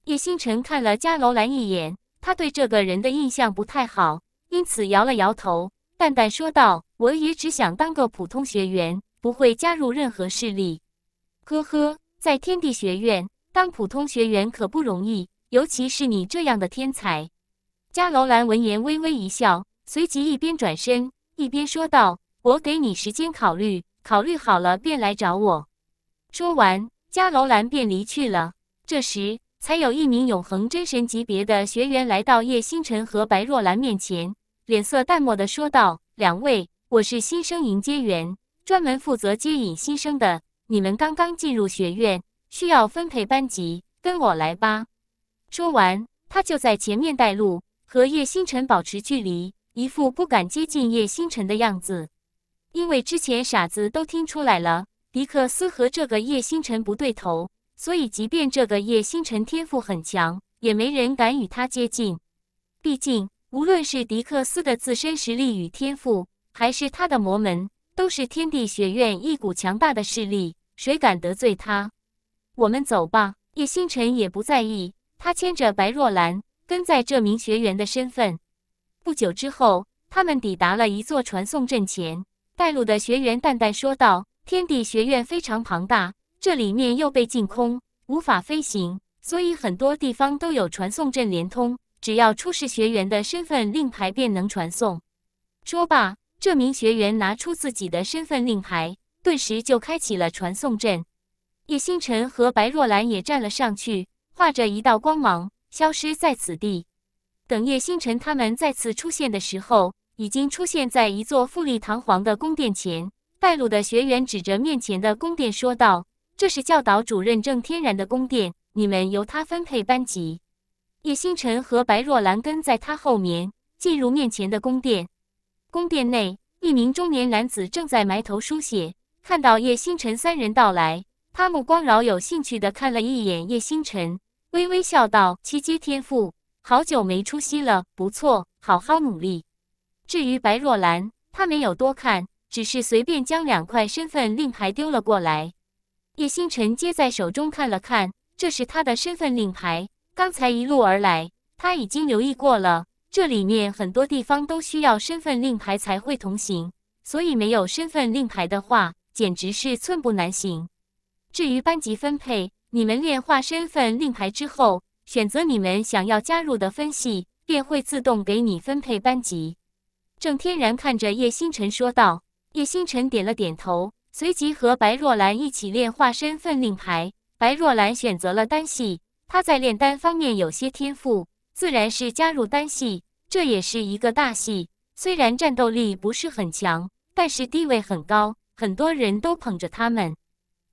叶星辰看了加楼兰一眼，他对这个人的印象不太好，因此摇了摇头，淡淡说道：“我也只想当个普通学员，不会加入任何势力。”呵呵，在天地学院当普通学员可不容易，尤其是你这样的天才。伽罗兰闻言微微一笑，随即一边转身一边说道：“我给你时间考虑，考虑好了便来找我。”说完，伽罗兰便离去了。这时，才有一名永恒真神级别的学员来到叶星辰和白若兰面前，脸色淡漠的说道：“两位，我是新生迎接员，专门负责接引新生的。”你们刚刚进入学院，需要分配班级，跟我来吧。说完，他就在前面带路，和叶星辰保持距离，一副不敢接近叶星辰的样子。因为之前傻子都听出来了，迪克斯和这个叶星辰不对头，所以即便这个叶星辰天赋很强，也没人敢与他接近。毕竟，无论是迪克斯的自身实力与天赋，还是他的魔门。都是天地学院一股强大的势力，谁敢得罪他？我们走吧。叶星辰也不在意，他牵着白若兰，跟在这名学员的身份。不久之后，他们抵达了一座传送阵前，带路的学员淡淡说道：“天地学院非常庞大，这里面又被禁空，无法飞行，所以很多地方都有传送阵连通，只要出示学员的身份令牌，便能传送。”说罢。这名学员拿出自己的身份令牌，顿时就开启了传送阵。叶星辰和白若兰也站了上去，化着一道光芒，消失在此地。等叶星辰他们再次出现的时候，已经出现在一座富丽堂皇的宫殿前。带路的学员指着面前的宫殿说道：“这是教导主任郑天然的宫殿，你们由他分配班级。”叶星辰和白若兰跟在他后面进入面前的宫殿。宫殿内，一名中年男子正在埋头书写。看到叶星辰三人到来，他目光饶有兴趣地看了一眼叶星辰，微微笑道：“七阶天赋，好久没出息了，不错，好好努力。”至于白若兰，他没有多看，只是随便将两块身份令牌丢了过来。叶星辰接在手中看了看，这是他的身份令牌。刚才一路而来，他已经留意过了。这里面很多地方都需要身份令牌才会同行，所以没有身份令牌的话，简直是寸步难行。至于班级分配，你们炼化身份令牌之后，选择你们想要加入的分系，便会自动给你分配班级。郑天然看着叶星辰说道。叶星辰点了点头，随即和白若兰一起炼化身份令牌。白若兰选择了单系，她在炼丹方面有些天赋。自然是加入单系，这也是一个大系。虽然战斗力不是很强，但是地位很高，很多人都捧着他们。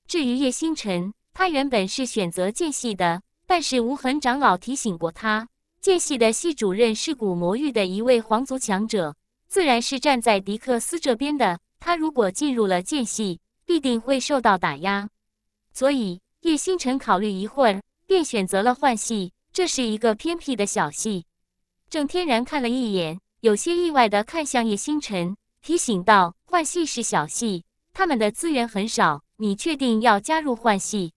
至于叶星辰，他原本是选择剑系的，但是无痕长老提醒过他，剑系的系主任是古魔域的一位皇族强者，自然是站在迪克斯这边的。他如果进入了剑系，必定会受到打压。所以叶星辰考虑一会儿，便选择了换系。这是一个偏僻的小系，郑天然看了一眼，有些意外的看向叶星辰，提醒道：“幻系是小系，他们的资源很少，你确定要加入幻系？”“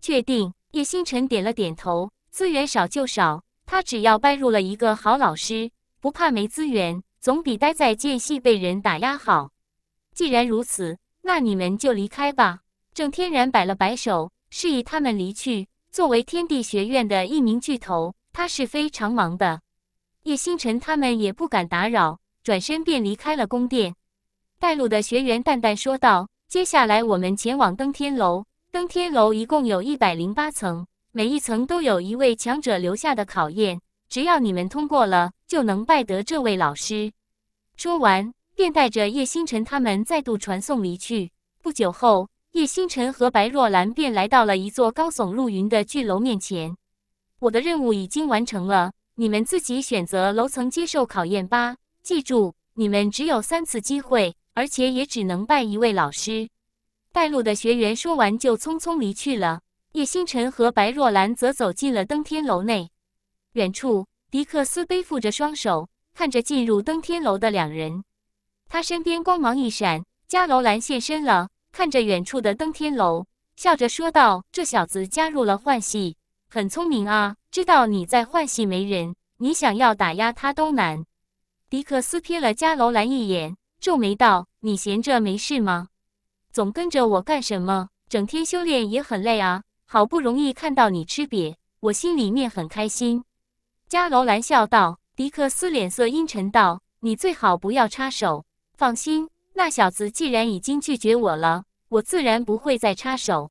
确定。”叶星辰点了点头。资源少就少，他只要拜入了一个好老师，不怕没资源，总比待在剑系被人打压好。既然如此，那你们就离开吧。郑天然摆了摆手，示意他们离去。作为天地学院的一名巨头，他是非常忙的。叶星辰他们也不敢打扰，转身便离开了宫殿。带路的学员淡淡说道：“接下来我们前往登天楼。登天楼一共有一百零八层，每一层都有一位强者留下的考验，只要你们通过了，就能拜得这位老师。”说完，便带着叶星辰他们再度传送离去。不久后。叶星辰和白若兰便来到了一座高耸入云的巨楼面前。我的任务已经完成了，你们自己选择楼层接受考验吧。记住，你们只有三次机会，而且也只能拜一位老师。带路的学员说完就匆匆离去了。叶星辰和白若兰则走进了登天楼内。远处，迪克斯背负着双手，看着进入登天楼的两人。他身边光芒一闪，伽楼兰现身了。看着远处的登天楼，笑着说道：“这小子加入了幻系，很聪明啊，知道你在幻系没人，你想要打压他都难。”迪克斯瞥了加楼兰一眼，皱眉道：“你闲着没事吗？总跟着我干什么？整天修炼也很累啊，好不容易看到你吃瘪，我心里面很开心。”加楼兰笑道。迪克斯脸色阴沉道：“你最好不要插手，放心，那小子既然已经拒绝我了。”我自然不会再插手，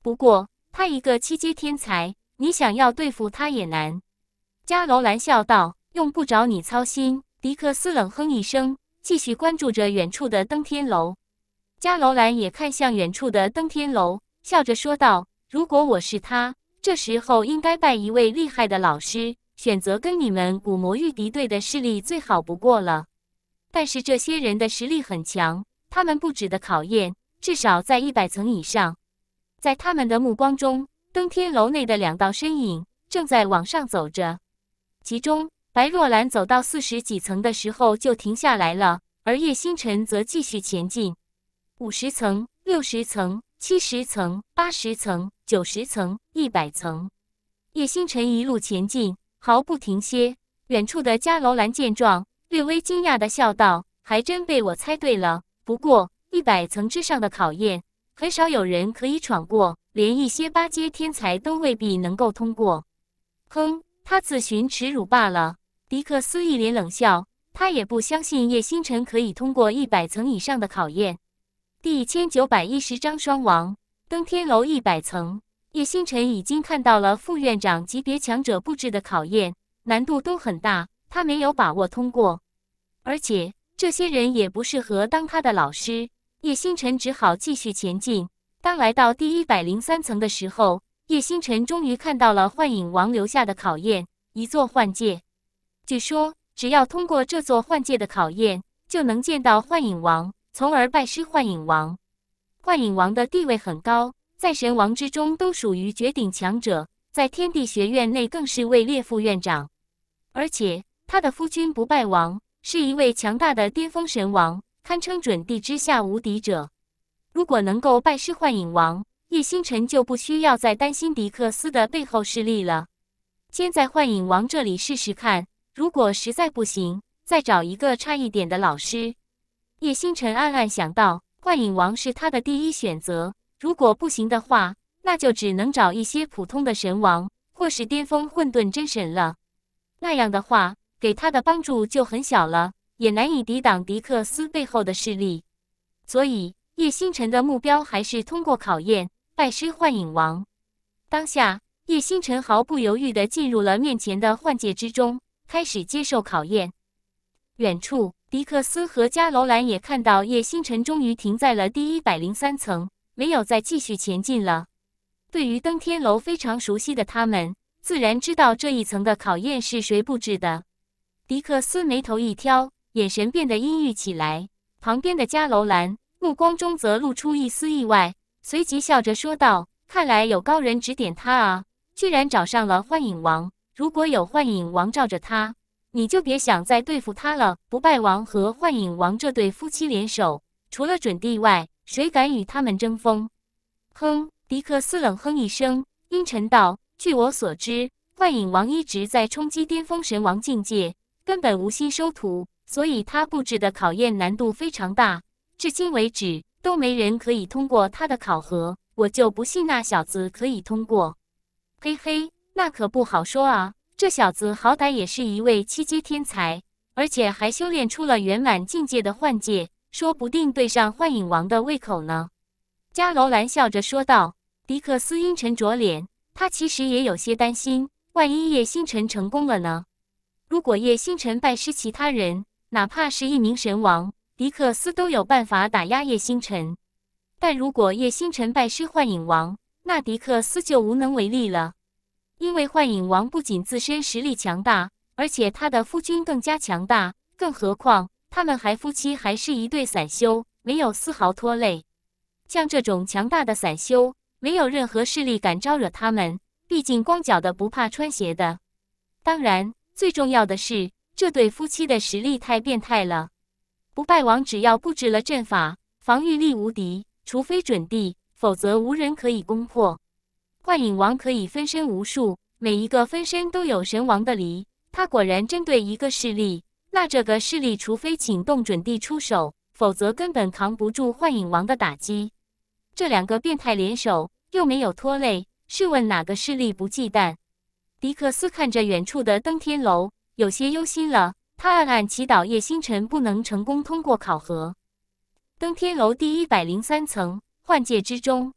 不过他一个七阶天才，你想要对付他也难。加楼兰笑道：“用不着你操心。”迪克斯冷哼一声，继续关注着远处的登天楼。加楼兰也看向远处的登天楼，笑着说道：“如果我是他，这时候应该拜一位厉害的老师，选择跟你们古魔御敌对的势力最好不过了。但是这些人的实力很强，他们不值得考验。”至少在一百层以上，在他们的目光中，登天楼内的两道身影正在往上走着。其中，白若兰走到四十几层的时候就停下来了，而叶星辰则继续前进。五十层、六十层、七十层、八十层、九十层、一百层，叶星辰一路前进，毫不停歇。远处的伽楼兰见状，略微惊讶的笑道：“还真被我猜对了，不过。”一百层之上的考验，很少有人可以闯过，连一些八阶天才都未必能够通过。哼，他自寻耻辱罢了。迪克斯一脸冷笑，他也不相信叶星辰可以通过一百层以上的考验。第千九百一十章双王登天楼一百层，叶星辰已经看到了副院长级别强者布置的考验，难度都很大，他没有把握通过。而且这些人也不适合当他的老师。叶星辰只好继续前进。当来到第一百零三层的时候，叶星辰终于看到了幻影王留下的考验——一座幻界。据说，只要通过这座幻界的考验，就能见到幻影王，从而拜师幻影王。幻影王的地位很高，在神王之中都属于绝顶强者，在天地学院内更是位列副院长。而且，他的夫君不败王是一位强大的巅峰神王。堪称准帝之下无敌者。如果能够拜师幻影王，叶星辰就不需要再担心迪克斯的背后势力了。先在幻影王这里试试看，如果实在不行，再找一个差一点的老师。叶星辰暗暗想到，幻影王是他的第一选择。如果不行的话，那就只能找一些普通的神王，或是巅峰混沌真神了。那样的话，给他的帮助就很小了。也难以抵挡迪克斯背后的势力，所以叶星辰的目标还是通过考验，拜师幻影王。当下，叶星辰毫不犹豫的进入了面前的幻界之中，开始接受考验。远处，迪克斯和迦楼兰也看到叶星辰终于停在了第一百零三层，没有再继续前进了。对于登天楼非常熟悉的他们，自然知道这一层的考验是谁布置的。迪克斯眉头一挑。眼神变得阴郁起来，旁边的伽楼兰目光中则露出一丝意外，随即笑着说道：“看来有高人指点他啊，居然找上了幻影王。如果有幻影王罩着他，你就别想再对付他了。不败王和幻影王这对夫妻联手，除了准帝外，谁敢与他们争锋？”哼，迪克斯冷哼一声，阴沉道：“据我所知，幻影王一直在冲击巅峰神王境界，根本无心收徒。”所以他布置的考验难度非常大，至今为止都没人可以通过他的考核。我就不信那小子可以通过。嘿嘿，那可不好说啊！这小子好歹也是一位七阶天才，而且还修炼出了圆满境界的幻界，说不定对上幻影王的胃口呢。加罗兰笑着说道。迪克斯阴沉着脸，他其实也有些担心，万一叶星辰成功了呢？如果叶星辰拜师其他人？哪怕是一名神王，迪克斯都有办法打压叶星辰。但如果叶星辰拜师幻影王，那迪克斯就无能为力了，因为幻影王不仅自身实力强大，而且他的夫君更加强大。更何况他们还夫妻还是一对散修，没有丝毫拖累。像这种强大的散修，没有任何势力敢招惹他们。毕竟光脚的不怕穿鞋的。当然，最重要的是。这对夫妻的实力太变态了，不败王只要布置了阵法，防御力无敌，除非准帝，否则无人可以攻破。幻影王可以分身无数，每一个分身都有神王的离。他果然针对一个势力，那这个势力除非请动准帝出手，否则根本扛不住幻影王的打击。这两个变态联手，又没有拖累，试问哪个势力不忌惮？迪克斯看着远处的登天楼。有些忧心了，他暗暗祈祷叶星辰不能成功通过考核。登天楼第一百零三层幻界之中，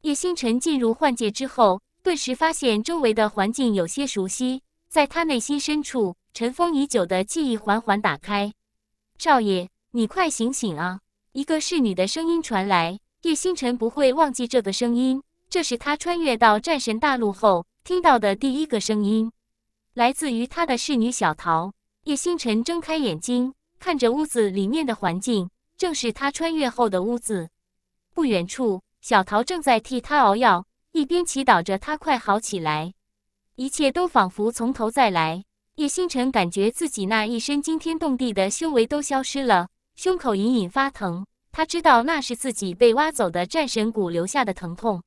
叶星辰进入幻界之后，顿时发现周围的环境有些熟悉。在他内心深处，尘封已久的记忆缓缓打开。少爷，你快醒醒啊！一个侍女的声音传来。叶星辰不会忘记这个声音，这是他穿越到战神大陆后听到的第一个声音。来自于他的侍女小桃，叶星辰睁开眼睛，看着屋子里面的环境，正是他穿越后的屋子。不远处，小桃正在替他熬药，一边祈祷着他快好起来。一切都仿佛从头再来。叶星辰感觉自己那一身惊天动地的修为都消失了，胸口隐隐发疼。他知道那是自己被挖走的战神骨留下的疼痛。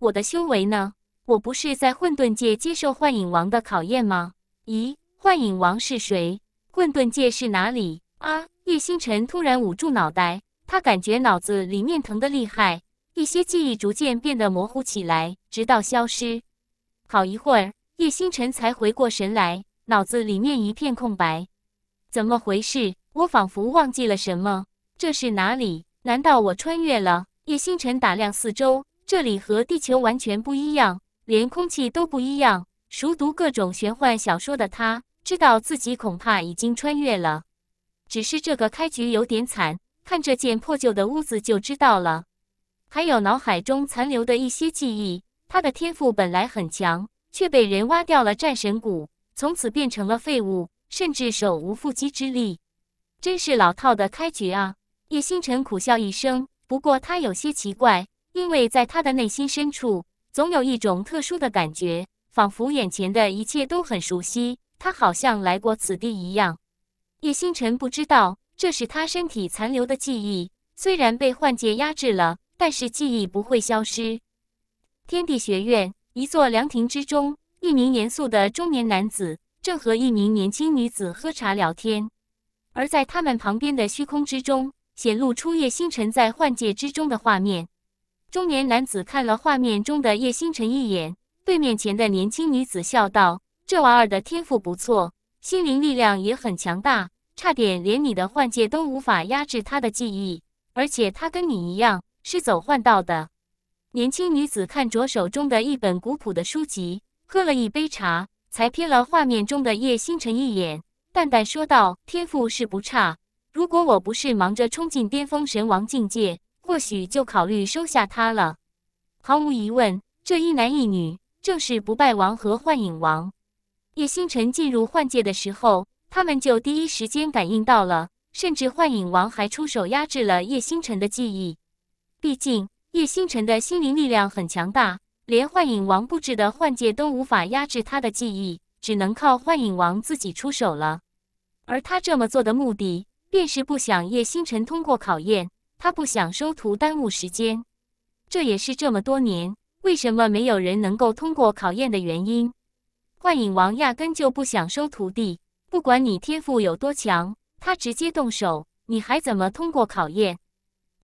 我的修为呢？我不是在混沌界接受幻影王的考验吗？咦，幻影王是谁？混沌界是哪里？啊！叶星辰突然捂住脑袋，他感觉脑子里面疼得厉害，一些记忆逐渐变得模糊起来，直到消失。好一会儿，叶星辰才回过神来，脑子里面一片空白。怎么回事？我仿佛忘记了什么。这是哪里？难道我穿越了？叶星辰打量四周，这里和地球完全不一样。连空气都不一样。熟读各种玄幻小说的他，知道自己恐怕已经穿越了。只是这个开局有点惨，看这件破旧的屋子就知道了。还有脑海中残留的一些记忆，他的天赋本来很强，却被人挖掉了战神骨，从此变成了废物，甚至手无缚鸡之力。真是老套的开局啊！叶星辰苦笑一声。不过他有些奇怪，因为在他的内心深处。总有一种特殊的感觉，仿佛眼前的一切都很熟悉，他好像来过此地一样。叶星辰不知道，这是他身体残留的记忆，虽然被幻界压制了，但是记忆不会消失。天地学院一座凉亭之中，一名严肃的中年男子正和一名年轻女子喝茶聊天，而在他们旁边的虚空之中，显露出叶星辰在幻界之中的画面。中年男子看了画面中的叶星辰一眼，对面前的年轻女子笑道：“这娃儿的天赋不错，心灵力量也很强大，差点连你的幻界都无法压制他的记忆。而且他跟你一样是走幻道的。”年轻女子看着手中的一本古朴的书籍，喝了一杯茶，才瞥了画面中的叶星辰一眼，淡淡说道：“天赋是不差，如果我不是忙着冲进巅峰神王境界。”或许就考虑收下他了。毫无疑问，这一男一女正是不败王和幻影王。叶星辰进入幻界的时候，他们就第一时间感应到了，甚至幻影王还出手压制了叶星辰的记忆。毕竟，叶星辰的心灵力量很强大，连幻影王布置的幻界都无法压制他的记忆，只能靠幻影王自己出手了。而他这么做的目的，便是不想叶星辰通过考验。他不想收徒耽误时间，这也是这么多年为什么没有人能够通过考验的原因。幻影王压根就不想收徒弟，不管你天赋有多强，他直接动手，你还怎么通过考验？